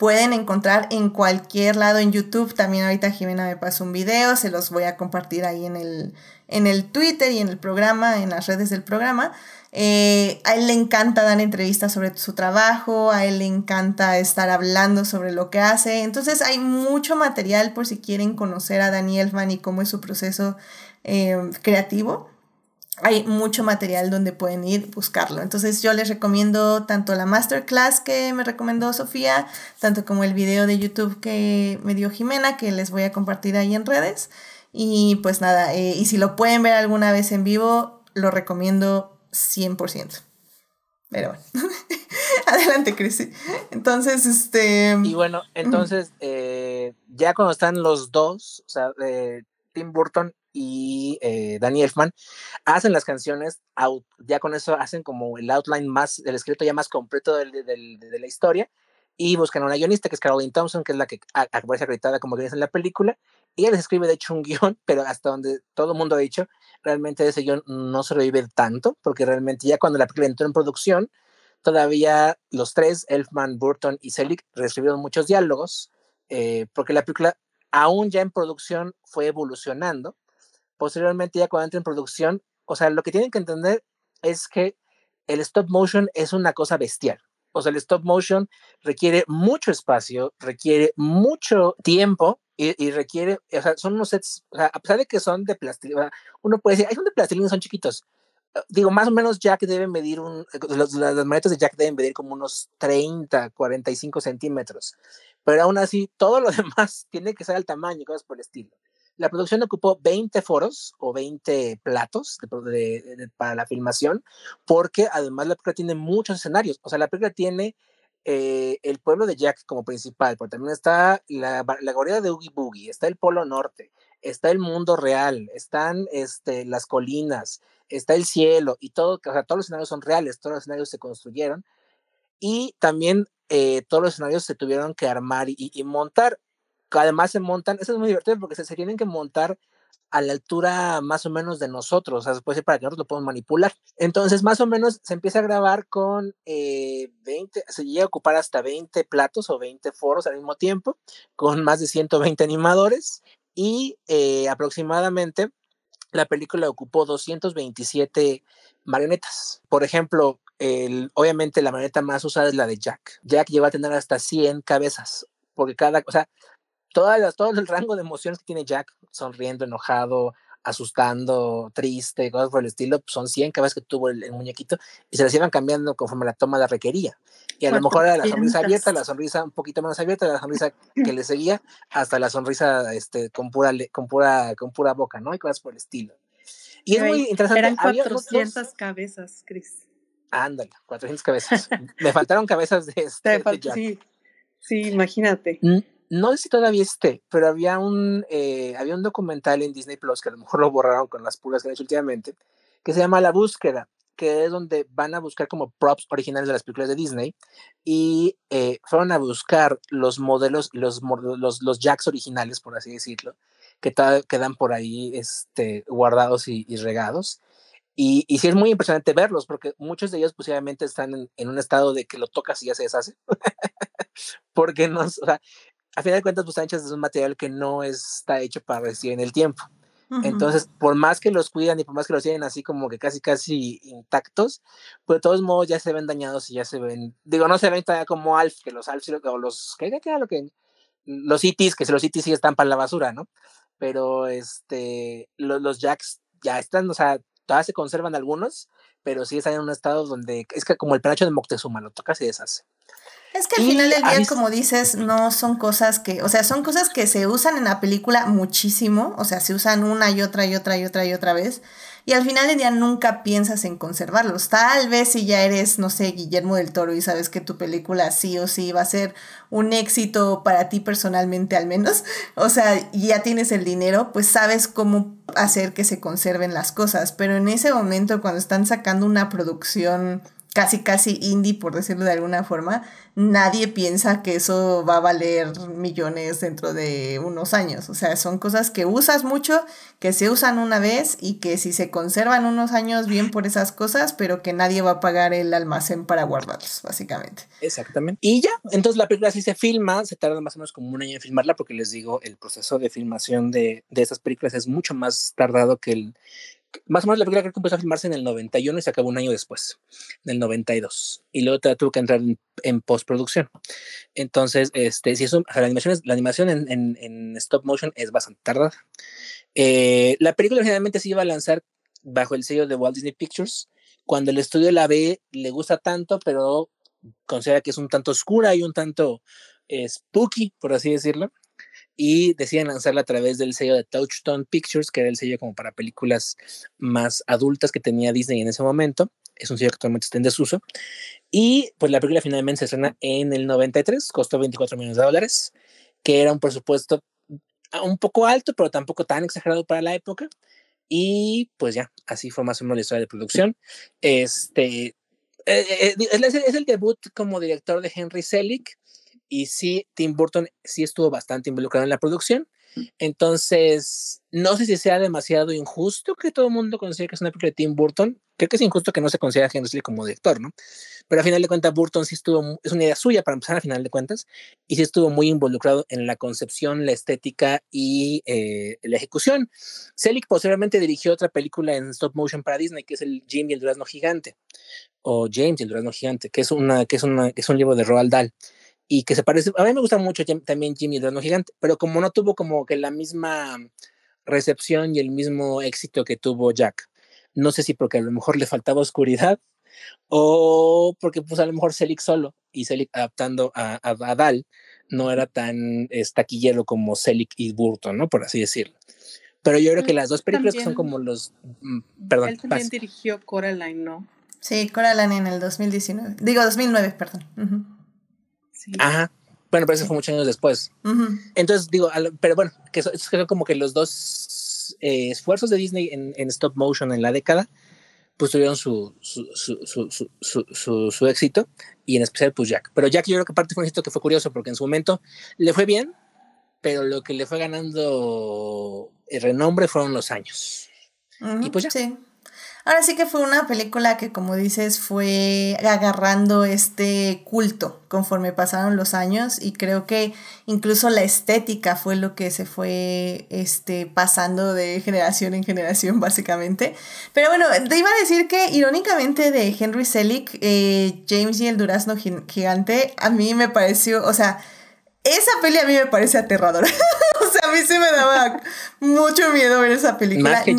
pueden encontrar en cualquier lado en YouTube. También ahorita Jimena me pasó un video, se los voy a compartir ahí en el, en el Twitter y en el programa, en las redes del programa. Eh, a él le encanta dar entrevistas sobre su trabajo, a él le encanta estar hablando sobre lo que hace. Entonces hay mucho material por si quieren conocer a Daniel Elfman y cómo es su proceso eh, creativo hay mucho material donde pueden ir buscarlo. Entonces yo les recomiendo tanto la masterclass que me recomendó Sofía, tanto como el video de YouTube que me dio Jimena, que les voy a compartir ahí en redes. Y pues nada, eh, y si lo pueden ver alguna vez en vivo, lo recomiendo 100%. Pero bueno, adelante, Chrissy. Entonces, este... Y bueno, entonces, eh, ya cuando están los dos, o sea, eh, Tim Burton y eh, Danny Elfman hacen las canciones, ya con eso hacen como el outline más, el escrito ya más completo de la historia y buscan a una guionista que es Caroline Thompson, que es la que aparece acreditada como guionista en la película. Y ella les escribe, de hecho, un guion pero hasta donde todo el mundo ha dicho, realmente ese guion no revive tanto, porque realmente ya cuando la película entró en producción, todavía los tres, Elfman, Burton y Selig, recibieron muchos diálogos, eh, porque la película, aún ya en producción, fue evolucionando posteriormente ya cuando entra en producción, o sea, lo que tienen que entender es que el stop motion es una cosa bestial. O sea, el stop motion requiere mucho espacio, requiere mucho tiempo y, requiere, o sea, son unos sets, a pesar de que son de plastilina, uno puede decir, hay son de plastilina, son chiquitos. Eh, digo, más o menos Jack debe medir un, eh, los, las manetas de Jack deben medir como unos 30, 45 centímetros. Pero aún así, todo lo demás tiene que ser al tamaño, cosas por el estilo. La producción ocupó 20 foros o 20 platos para la filmación, porque además la película tiene muchos escenarios. O sea, la película tiene eh, el pueblo de Jack como principal, pero también está la, la de Oogie Boogie, está el Polo Norte, está el mundo real, están este, las colinas, está el cielo y todo, o todos los escenarios son reales, todos los escenarios se construyeron y también eh, todos los escenarios se tuvieron que armar y montar además se montan, eso es muy divertido porque se, tienen que montar a la altura más o menos de nosotros, o sea, puede ser para que nosotros lo podamos manipular. Entonces, más o menos se empieza a grabar con 20, eh, se llega a ocupar hasta 20 platos o 20 foros al mismo tiempo, con más de 120 animadores y eh, aproximadamente la película ocupó 227 marionetas. Por ejemplo, el, obviamente la marioneta más usada es la de Jack. Jack lleva a tener hasta 100 cabezas, porque cada, o sea, todas las, todo el rango de emociones que tiene Jack, sonriendo, enojado, asustando, triste, cosas por el estilo, pues, son 100 cabezas que tuvo el, muñequito y se las iban cambiando conforme la toma la requería. Y a lo mejor era la sonrisa abierta, la sonrisa un poquito menos abierta, la sonrisa que le seguía, hasta la sonrisa este, con, pura, con, pura, con pura boca, ¿no? Y cosas por el estilo. Y es muy interesante. Eran 400 cabezas, Chris. Ándale, 400 cabezas. Me faltaron cabezas de este. Sí, sí, imagínate. Mm no sé si todavía esté, pero había un, eh, había un documental en Disney Plus, que a lo mejor lo borraron con las puras que han hecho últimamente, que se llama La Búsqueda, que es donde van a buscar como props originales de las películas de Disney y eh, fueron a buscar los modelos, los, los, jacks originales, por así decirlo, que quedan por ahí este, guardados y, regados. Y, y, sí es muy impresionante verlos, porque muchos de ellos posiblemente pues, están en, un estado de que lo tocas y ya se deshace. porque no, o a final de cuentas, tus pues, anchas es un material que no está hecho para resistir en el tiempo. Entonces, por más que los cuidan y por más que los tienen así como que casi, casi intactos, pues de todos modos ya se ven dañados y ya se ven, digo, no se ven todavía como ALF, que los ALF, o los, ¿qué, queda? lo que, los itis que los itis sí están para la basura, ¿no? Pero este, los, los Jacks ya están, o sea, todavía se conservan algunos, pero sí están en un estado donde, es que como el penacho de Moctezuma, lo toca y deshace. Es que al final del día, como dices, no son cosas que, o sea, son cosas que se usan en la película muchísimo, o sea, se usan una y otra y otra y otra y otra vez, y al final del día nunca piensas en conservarlos. Tal vez si ya eres, no sé, Guillermo del Toro y sabes que tu película sí o sí va a ser un éxito para ti personalmente al menos, o sea, ya tienes el dinero, pues sabes cómo hacer que se conserven las cosas, pero en ese momento cuando están sacando una producción casi casi indie, por decirlo de alguna forma, nadie piensa que eso va a valer millones dentro de unos años. O sea, son cosas que usas mucho, que se usan una vez y que si se conservan unos años bien por esas cosas, pero que nadie va a pagar el almacén para guardarlos, básicamente. Exactamente. Y ya, entonces la película sí se filma, se tarda más o menos como un año en filmarla, porque les digo, el proceso de filmación de, de esas películas es mucho más tardado que el más o menos la película creo que empezó a filmarse en el 91 y se acabó un año después, en el 92. Y luego tuvo que entrar en, postproducción. Entonces, este, si eso, la animación, en, en, stop motion es bastante tardada. Eh, la película originalmente se iba a lanzar bajo el sello de Walt Disney Pictures. Cuando el estudio la ve, le gusta tanto, pero considera que es un tanto oscura y un tanto eh, spooky, por así decirlo y deciden lanzarla a través del sello de Touchstone Pictures, que era el sello como para películas más adultas que tenía Disney en ese momento. Es un sello que actualmente está en desuso. Y pues la película finalmente se estrena en el 93, costó 24 millones de dólares, que era un presupuesto ah, un poco alto, pero tampoco tan exagerado para la época. Y pues ya, así fue más o menos la historia de producción. Este, eh, eh, es, es, el debut como director de Henry Selick, y sí, Tim Burton sí estuvo bastante involucrado en la producción. Mm. Entonces, no sé si sea demasiado injusto que todo el mundo considere que es una película de Tim Burton. Creo que es injusto que no se considere a Henry como director, ¿no? Pero a final de cuentas, Burton sí estuvo, es una idea suya para empezar a final de cuentas, y sí estuvo muy involucrado en la concepción, la estética y eh, la ejecución. Selig posteriormente dirigió otra película en stop motion para Disney, que es el Jim y el Durazno Gigante, o James el Durazno Gigante, que es, una, que es, que es un libro de Roald Dahl y que se parece, a mí me gusta mucho también Jimmy el Gigante, pero como no tuvo como que la misma recepción y el mismo éxito que tuvo Jack. No sé si porque a lo mejor le faltaba oscuridad o porque pues a lo mejor Celic solo y Celic adaptando a, a, Dal no era tan taquillero como Celic y Burton, ¿no? Por así decirlo. Pero yo creo que mm, las dos películas que son como los... Mm, perdón. Él también dirigió Coraline, ¿no? Sí, Coraline en el 2019. Digo, 2009, perdón. Ajá. Bueno, pero eso fue muchos años después. Entonces, digo, pero bueno, que eso, como que los dos eh, esfuerzos de Disney en, stop motion en la década, pues tuvieron su, su, su, su, éxito y en especial, pues Jack. Pero Jack, yo creo que aparte fue un éxito que fue curioso porque en su momento le fue bien, pero lo que le fue ganando el renombre fueron los años. y pues ya. Ahora sí que fue una película que, como dices, fue agarrando este culto conforme pasaron los años y creo que incluso la estética fue lo que se fue este, pasando de generación en generación, básicamente. Pero bueno, te iba a decir que irónicamente de Henry Selick, eh, James y el Durazno Gigante, a mí me pareció, o sea, esa peli a mí me parece aterradora. o sea, a mí se me daba mucho miedo ver esa película. que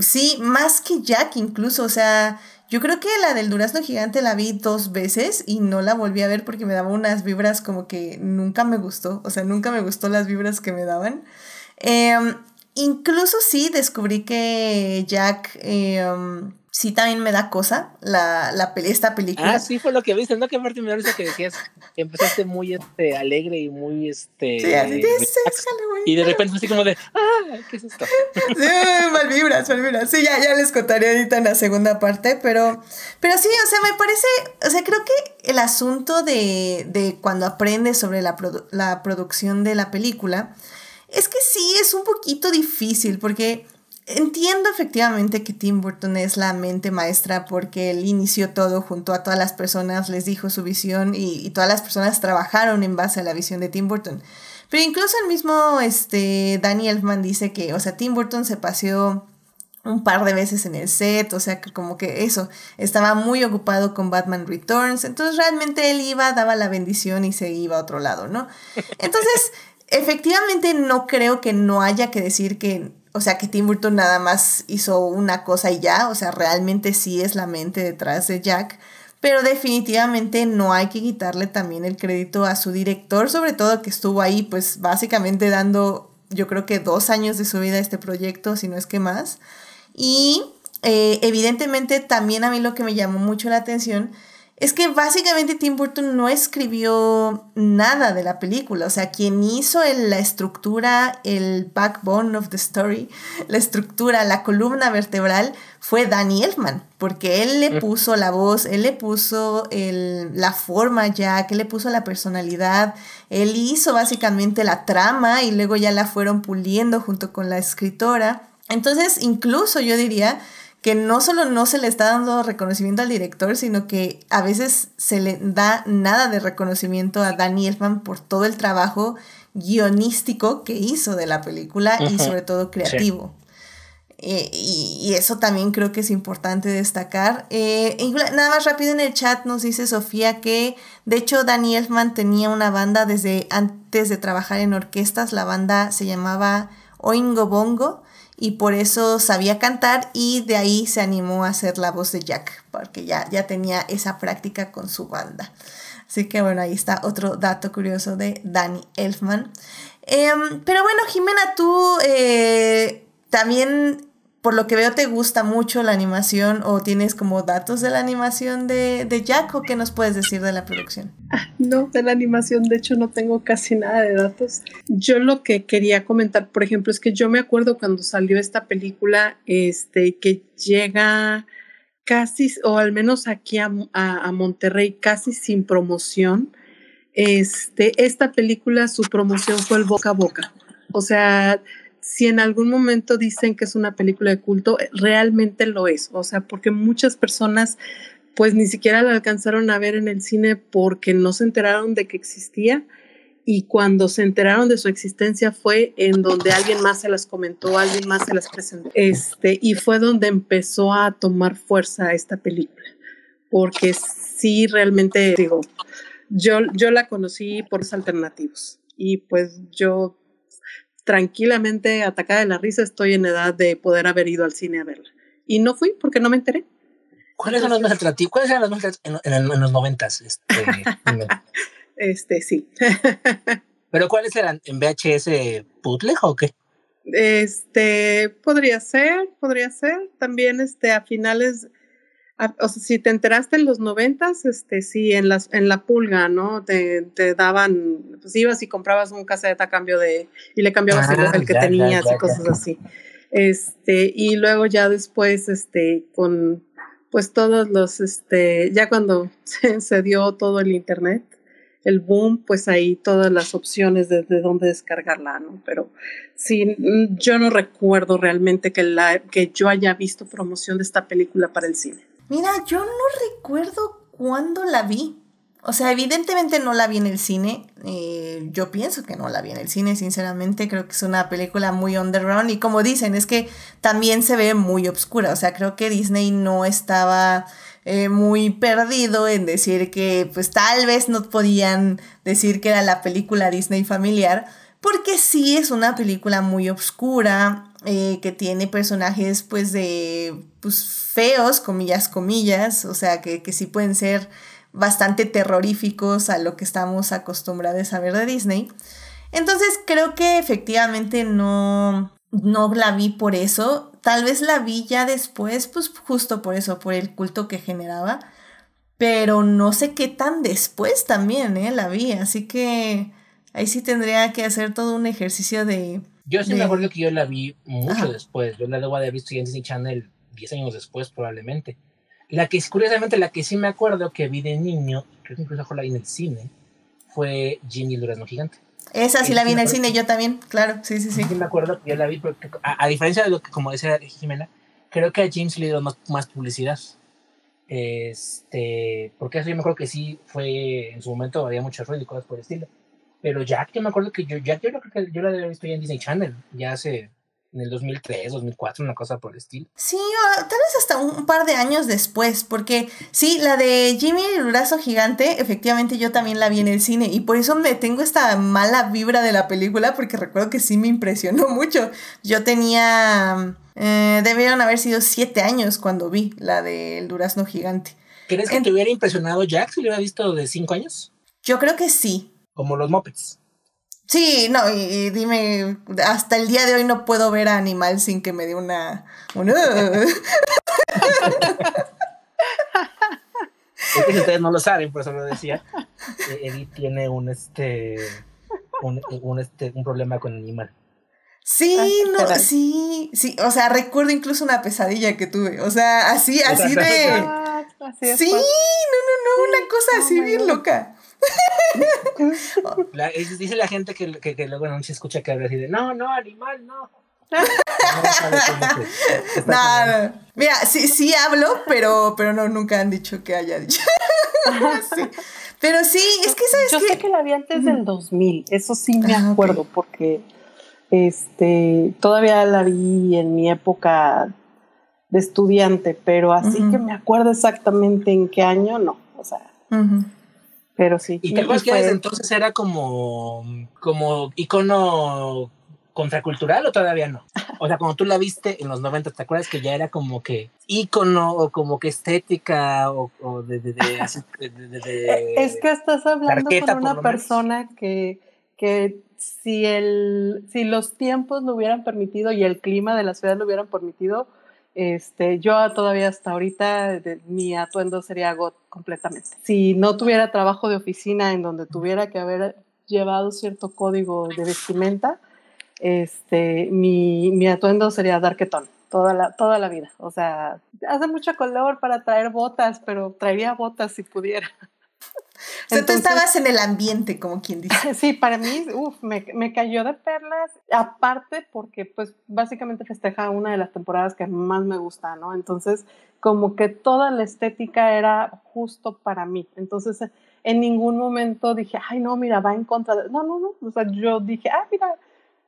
Sí, más que Jack incluso, o sea, yo creo que la del durazno gigante la vi dos veces y no la volví a ver porque me daba unas vibras como que nunca me gustó, o sea, nunca me gustó las vibras que me daban. Em, incluso sí descubrí que Jack em, sí también me da cosa la, la esta película. Ah, sí, fue lo que viste, ¿no? Que Martín me que decías, empezaste muy este, alegre y muy este. Sí, así Y de repente así como de, ah, ¿qué es esto? mal vibras, mal vibras. Sí, ya, ya les contaré ahorita en la segunda parte, pero, pero sí, o sea, me parece, o sea, creo que el asunto de, de cuando aprendes sobre la, la producción de la película es que sí es un poquito difícil porque Entiendo efectivamente que Tim Burton es la mente maestra porque él inició todo junto a todas las personas, les dijo su visión y, todas las personas trabajaron en base a la visión de Tim Burton. Pero incluso el mismo este, Danny Elfman dice que, o sea, Tim Burton se paseó un par de veces en el set, o sea, como que eso, estaba muy ocupado con Batman Returns, entonces realmente él iba, daba la bendición y se iba a otro lado, ¿no? Entonces, efectivamente no creo que no haya que decir que o sea, que Tim Burton nada más hizo una cosa y ya, o sea, realmente sí es la mente detrás de Jack, pero definitivamente no hay que quitarle también el crédito a su director, sobre todo que estuvo ahí, pues básicamente dando, yo creo que dos años de su vida a este proyecto, si no es que más. Y eh, evidentemente también a mí lo que me llamó mucho la atención es que básicamente Tim Burton no escribió nada de la película, o sea, quien hizo la estructura, el backbone of the story, la estructura, la columna vertebral, fue Danny Elfman, porque él le puso la voz, él le puso la forma ya, que le puso la personalidad, él hizo básicamente la trama y luego ya la fueron puliendo junto con la escritora. Entonces, incluso yo diría que no solo no se le está dando reconocimiento al director, sino que a veces se le da nada de reconocimiento a Danny Elfman por todo el trabajo guionístico que hizo de la película y sobre todo creativo. Eh, y, eso también creo que es importante destacar. Eh, nada más rápido en el chat nos dice Sofía que de hecho Danny Elfman tenía una banda desde antes de trabajar en orquestas, la banda se llamaba Oingo Bongo y por eso sabía cantar y de ahí se animó a hacer la voz de Jack, porque ya, ya tenía esa práctica con su banda. Así que bueno, ahí está otro dato curioso de Danny Elfman. Em, pero bueno, Jimena, tú eh, también por lo que veo te gusta mucho la animación o tienes como datos de la animación de, de Jack o qué nos puedes decir de la producción. no, de la animación de hecho no tengo casi nada de datos. Yo lo que quería comentar, por ejemplo, es que yo me acuerdo cuando salió esta película, este, que llega casi, o al menos aquí a Monterrey, casi sin promoción. Este, esta película, su promoción fue el boca a boca. O sea, si en algún momento dicen que es una película de culto, eh, realmente lo es. O sea, porque muchas personas pues ni siquiera la alcanzaron a ver en el cine porque no se enteraron de que existía y cuando se enteraron de su existencia fue en donde alguien más se las comentó, alguien más se las presentó, este, y fue donde empezó a tomar fuerza esta película, porque sí realmente, digo, yo, yo la conocí por los alternativos y pues yo tranquilamente atacada de la risa, estoy en edad de poder haber ido al cine a verla. Y no fui porque no me enteré. ¿Cuáles eran las más alternativas? ¿Cuáles eran las más En, los noventas? Este, este, sí. ¿Pero cuáles eran? ¿En VHS Putlejo o qué? Este, podría ser, podría ser. También este, a finales, Ah, o sea, si te enteraste en los noventas, este, sí, en, las, en la pulga, ¿no? Te, daban, pues ibas y comprabas un casete a cambio de, y le cambiabas el, ah, que tenías y cosas así. Este, y luego ya después, este, con, pues todos los, este, ya cuando se, dio todo el internet, el boom, pues ahí todas las opciones de, dónde descargarla, ¿no? Pero sí, yo no recuerdo realmente que, la, que yo haya visto promoción de esta película para el cine. Mira, yo no recuerdo cuándo la vi. O sea, evidentemente no la vi en el cine. Eh, yo pienso que no la vi en el cine, sinceramente. Creo que es una película muy underground. Y como dicen, es que también se ve muy oscura. O sea, creo que Disney no estaba eh, muy perdido en decir que, pues tal vez no podían decir que era la película Disney familiar. Porque sí es una película muy obscura. Eh, que tiene personajes pues de pues, feos, comillas, comillas, o sea, que, que sí pueden ser bastante terroríficos a lo que estamos acostumbrados a ver de Disney. Entonces creo que efectivamente no, no la vi por eso. Tal vez la vi ya después, pues justo por eso, por el culto que generaba. Pero no sé qué tan después también, ¿eh? La vi. Así que ahí sí tendría que hacer todo un ejercicio de, yo sí me acuerdo que yo la vi mucho después. Yo la debo haber visto en Disney Channel 10 años después, probablemente. La que, curiosamente, la que sí me acuerdo que vi de niño, creo que incluso la vi en el cine, fue Jimmy el Durazno Gigante. Esa sí, la vi en el cine, yo también, claro, sí, sí, sí. Sí me acuerdo yo la vi, porque a, diferencia de lo que, como decía Jimena, creo que a James le dio más, publicidad. Este, porque eso yo me acuerdo que sí fue, en su momento había muchas ruido y cosas por el estilo. Pero Jack, yo me acuerdo que yo, creo que yo la había visto ya en Disney Channel, ya hace en el 2003, 2004, una cosa por el estilo. Sí, tal vez hasta un par de años después, porque sí, la de Jimmy el Durazo gigante, efectivamente yo también la vi en el cine y por eso me tengo esta mala vibra de la película, porque recuerdo que sí me impresionó mucho. Yo tenía... Eh, debieron haber sido siete años cuando vi la del durazno gigante. ¿Crees que te hubiera impresionado Jack si lo hubiera visto de cinco años? Yo creo que sí, como los mopeds Sí, no, y, dime, hasta el día de hoy no puedo ver a Animal sin que me dé una... es que si ustedes no lo saben, por eso lo decía. Eh, Eddie tiene un este un, este un problema con Animal. Sí, ah, no, sí, sí, o sea, recuerdo incluso una pesadilla que tuve, o sea, así, así de... Ah, sí, pues. no, no, no, una cosa así bien loca dice la gente que, luego no se escucha que habla así de no, no, animal, no. Mira, sí, sí hablo, pero, pero no, nunca han dicho que haya dicho. Pero sí, es que sabes Yo sé que la vi antes del 2000, eso sí me ah, acuerdo, porque este, todavía la vi en mi época de estudiante, pero así que me acuerdo exactamente en qué año, no, o sea. Pero sí. Y te acuerdas que desde entonces era como, como icono contracultural o todavía no? O sea, cuando tú la viste en los 90, ¿te acuerdas que ya era como que icono o como que estética o, de, Es que estás hablando con una persona que, que si, el, si los tiempos lo hubieran permitido y el clima de la ciudad lo hubieran permitido, este, yo todavía hasta ahorita mi atuendo sería got completamente. Si no tuviera trabajo de oficina en donde tuviera que haber llevado cierto código de vestimenta, este, mi, atuendo sería darketón toda la, toda la vida. O sea, hace mucho color para traer botas, pero traería botas si pudiera. O sea, tú estabas en el ambiente, como quien dice. sí, para mí, uff, me, me, cayó de perlas, aparte porque pues básicamente festeja una de las temporadas que más me gusta, ¿no? Entonces, como que toda la estética era justo para mí. Entonces, en ningún momento dije, ay, no, mira, va en contra de... No, no, no. O sea, yo dije, ah, mira,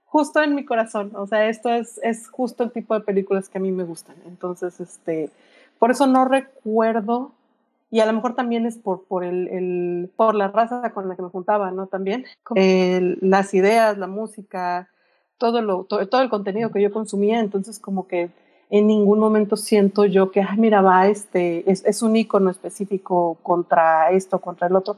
justo en mi corazón. O sea, esto es, es justo el tipo de películas que a mí me gustan. Entonces, este, por eso no recuerdo y a lo mejor también es por, por, el, por la raza con la que me juntaba, ¿no? También las ideas, la música, todo, lo, todo el contenido que yo consumía, entonces como que en ningún momento siento yo que, ah, mira, va, este, es, un icono específico contra esto, contra el otro,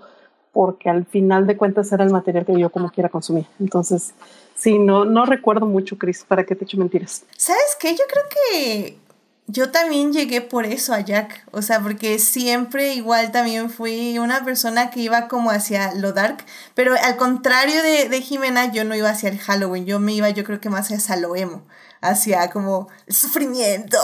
porque al final de cuentas era el material que yo como quiera consumía. Entonces, sí, no, no recuerdo mucho, Cris, para qué te echo mentiras. ¿Sabes qué? Yo creo que yo también llegué por eso a Jack, o sea, porque siempre igual también fui una persona que iba como hacia lo dark, pero al contrario de, Jimena, yo no iba hacia el Halloween, yo me iba yo creo que más hacia lo emo, hacia como el sufrimiento,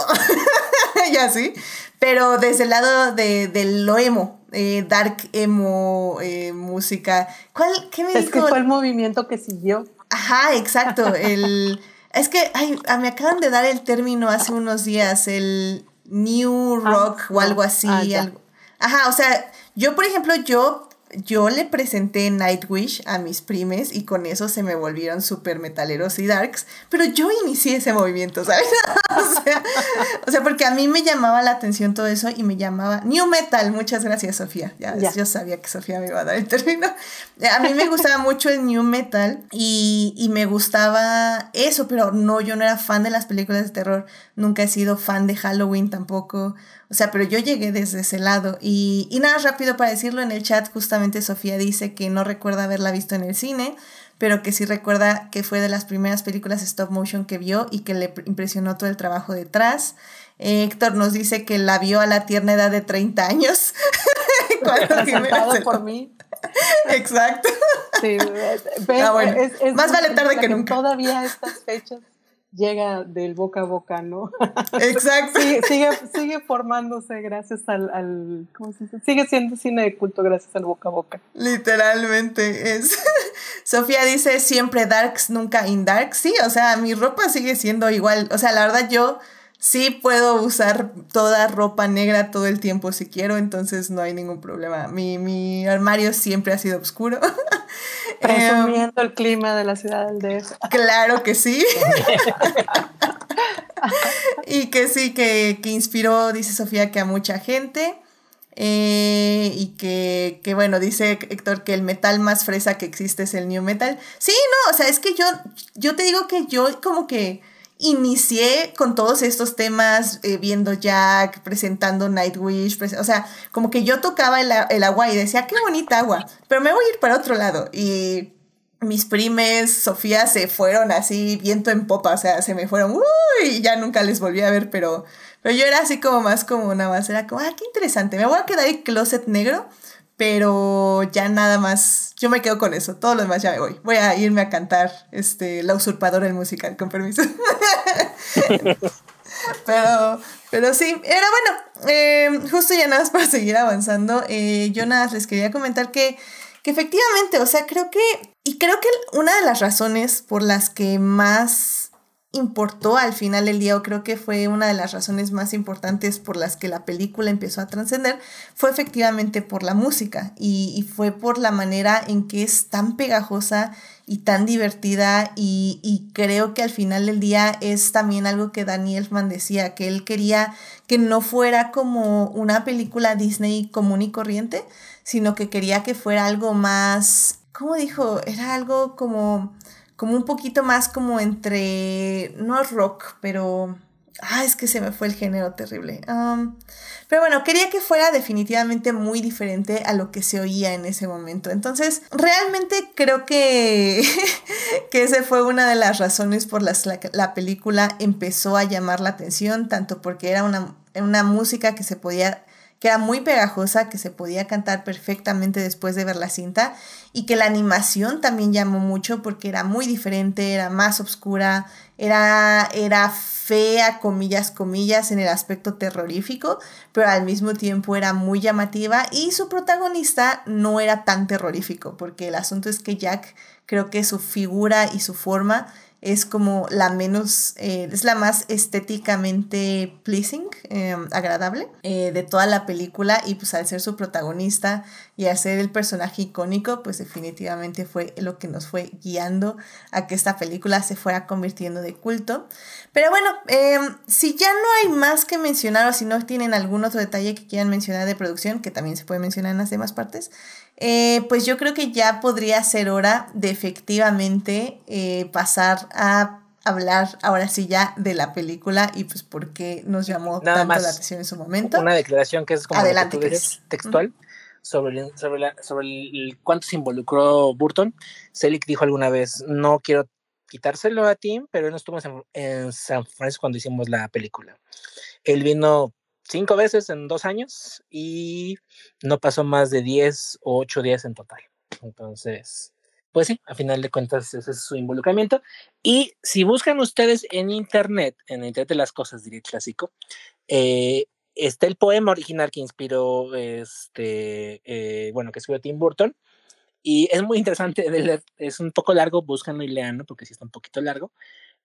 y así, pero desde el lado de, lo emo, eh, dark emo, eh, música, ¿cuál, qué me dijo? Es que fue el movimiento que siguió. Ajá, exacto, el... Es que ay, ah, me acaban de dar el término hace unos días, el New ah, Rock o algo ah, así. algo. Ajá, o sea, yo, por ejemplo, yo yo le presenté Nightwish a mis primes y con eso se me volvieron super metaleros y darks, pero yo inicié ese movimiento, ¿sabes? o, sea, o, sea, porque a mí me llamaba la atención todo eso y me llamaba New Metal, muchas gracias Sofía, ya, yo sabía que Sofía me iba a dar el término. A mí me gustaba mucho el New Metal y, me gustaba eso, pero no, yo no era fan de las películas de terror, nunca he sido fan de Halloween tampoco, o sea, pero yo llegué desde ese lado y, y nada, rápido para decirlo en el chat justamente Sofía dice que no recuerda haberla visto en el cine, pero que sí recuerda que fue de las primeras películas stop motion que vio y que le impresionó todo el trabajo detrás. Héctor nos dice que la vio a la tierna edad de 30 años. Cuando Exacto. es, más vale tarde que, nunca. Todavía estas fechas llega del boca a boca, ¿no? Exacto. sigue, formándose gracias al, ¿cómo se dice? Sigue siendo cine de culto gracias al boca a boca. Literalmente es. Sofía dice siempre darks, nunca in dark. Sí, o sea, mi ropa sigue siendo igual. O sea, la verdad yo sí puedo usar toda ropa negra todo el tiempo si quiero, entonces no hay ningún problema. Mi, armario siempre ha sido oscuro. Presumiendo em, el clima de la ciudad del Claro que sí. y que sí, que, inspiró, dice Sofía, que a mucha gente. Eh, y que, que, bueno, dice Héctor que el metal más fresa que existe es el new metal. Sí, no, o sea, es que yo, yo te digo que yo como que inicié con todos estos temas, eh, viendo Jack, presentando Nightwish, o sea, como que yo tocaba el, agua y decía, qué bonita agua, pero me voy a ir para otro lado. Y mis primes, Sofía, se fueron así, viento en popa, o sea, se me fueron, uy, ya nunca les volví a ver, pero, pero yo era así como más como nada más, era como, ah, qué interesante, me voy a quedar en closet negro pero ya nada más, yo me quedo con eso, todo lo demás ya me voy. Voy a irme a cantar este, La usurpadora del musical, con permiso. pero, pero sí, era bueno, em, justo ya nada más para seguir avanzando, eh, yo nada más les quería comentar que, que efectivamente, o sea, creo que, y creo que una de las razones por las que más importó al final del día, o creo que fue una de las razones más importantes por las que la película empezó a trascender, fue efectivamente por la música y, fue por la manera en que es tan pegajosa y tan divertida y, creo que al final del día es también algo que Daniel Mann decía, que él quería que no fuera como una película Disney común y corriente, sino que quería que fuera algo más, ¿cómo dijo? Era algo como como un poquito más como entre, no rock, pero... Ah, es que se me fue el género terrible. Um, pero bueno, quería que fuera definitivamente muy diferente a lo que se oía en ese momento. Entonces, realmente creo que, que esa fue una de las razones por las que la, la película empezó a llamar la atención, tanto porque era una, una música que se podía que era muy pegajosa, que se podía cantar perfectamente después de ver la cinta y que la animación también llamó mucho porque era muy diferente, era más oscura, era, era fea, comillas, comillas, en el aspecto terrorífico, pero al mismo tiempo era muy llamativa y su protagonista no era tan terrorífico porque el asunto es que Jack creo que su figura y su forma es como la menos, eh, es la más estéticamente pleasing, eh, agradable eh, de toda la película y pues al ser su protagonista y hacer el personaje icónico, pues definitivamente fue lo que nos fue guiando a que esta película se fuera convirtiendo de culto. Pero bueno, em, si ya no hay más que mencionar o si no tienen algún otro detalle que quieran mencionar de producción, que también se puede mencionar en las demás partes, eh, pues yo creo que ya podría ser hora de efectivamente eh, pasar a hablar ahora sí ya de la película y pues por qué nos llamó tanto la atención en su momento. Una declaración que es como textual sobre, cuánto se involucró Burton, Selick dijo alguna vez, no quiero quitárselo a Tim, pero él no estuvo en San, Francisco cuando hicimos la película. Él vino cinco veces en dos años y no pasó más de diez o ocho días en total. Entonces, pues sí, a final de cuentas ese es su involucramiento. Y si buscan ustedes en internet, en internet de las cosas, diría el clásico, eh, está el poema original que inspiró este, eh, bueno, que escribió Tim Burton. Y es muy interesante es un poco largo, búsquenlo y leanlo, porque sí está un poquito largo.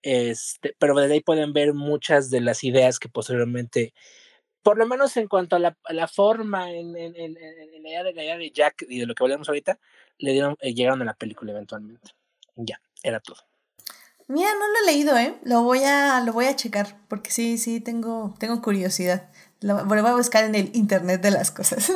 Este, pero desde ahí pueden ver muchas de las ideas que posteriormente, por lo menos en cuanto a la, la forma, en, en, en, la idea de la idea Jack y de lo que hablamos ahorita, le dieron, eh, llegaron a la película eventualmente. Ya, era todo. Mira, no lo he leído, ¿eh? Lo voy a, lo voy a checar, porque sí, sí, tengo, tengo curiosidad. Lo, voy a buscar en el Internet de las cosas.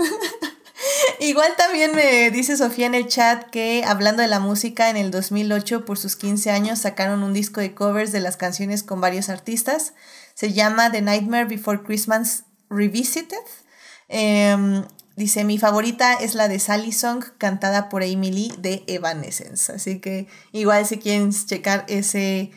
Igual también me dice Sofía en el chat que hablando de la música, en el 2008 por sus 15 años sacaron un disco de covers de las canciones con varios artistas. Se llama The Nightmare Before Christmas Revisited. Em, dice, mi favorita es la de Sally Song cantada por Amy Lee de Evanescence. Así que igual si quieren checar ese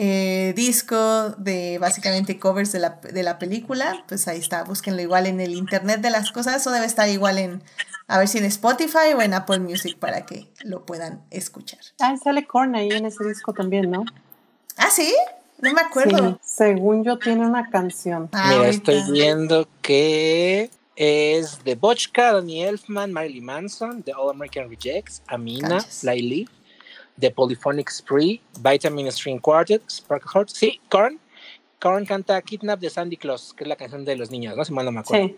eh, disco de básicamente covers de la, de la película, pues ahí está, búsquenlo igual en el Internet de las Cosas o debe estar igual en, a ver si en Spotify o en Apple Music para que lo puedan escuchar. Ah, sale Korn ahí en ese disco también, ¿no? Ah, sí, no me acuerdo. según yo tiene una canción. Ah, Mira, estoy viendo que es de Bochka, Daniel Elfman, Marilyn Manson, The All American Rejects, Amina, Laili. The Polyphonic Spree, Vitamin String Quartet, Spark Heart. Sí, Korn. Korn canta Kidnap de Sandy Claus, que es la canción de los niños, ¿no? Si mal no me acuerdo. Sí.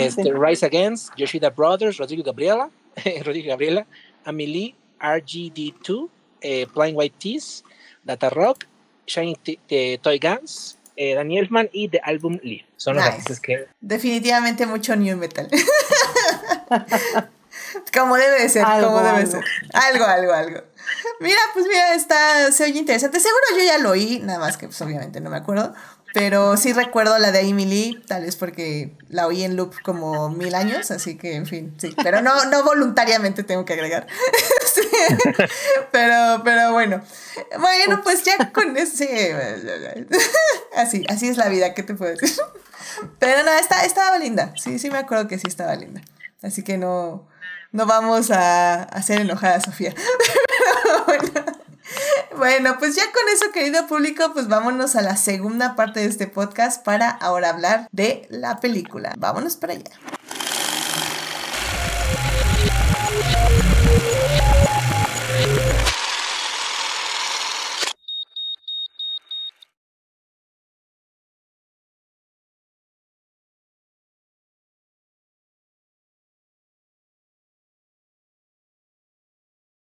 Este, sí. Rise Against, Yoshida Brothers, Rodrigo Gabriela, Rodrigo Gabriela, Amelie, RGD2, eh, Plain White Tees, Data Rock, Shiny eh, Toy Guns, eh, Daniel Man y The Album Live. Son los que. Definitivamente mucho new metal. Como debe ser, como debe ser. Algo, algo, algo. Mira, pues mira, está, se oye interesante. Seguro yo ya lo oí, nada más que pues obviamente no me acuerdo. Pero sí recuerdo la de Emily, tal vez porque la oí en loop como mil años, así que en fin, sí. Pero no, no voluntariamente tengo que agregar. Pero, pero bueno. Bueno, pues ya con ese. así, así es la vida, ¿qué te puedo decir? Pero no, estaba linda. Sí, sí me acuerdo que sí estaba linda. Así que no no vamos a hacer enojada Sofía. bueno. Bueno, pues ya con eso, querido público, pues vámonos a la segunda parte de este podcast para ahora hablar de la película. Vámonos para allá.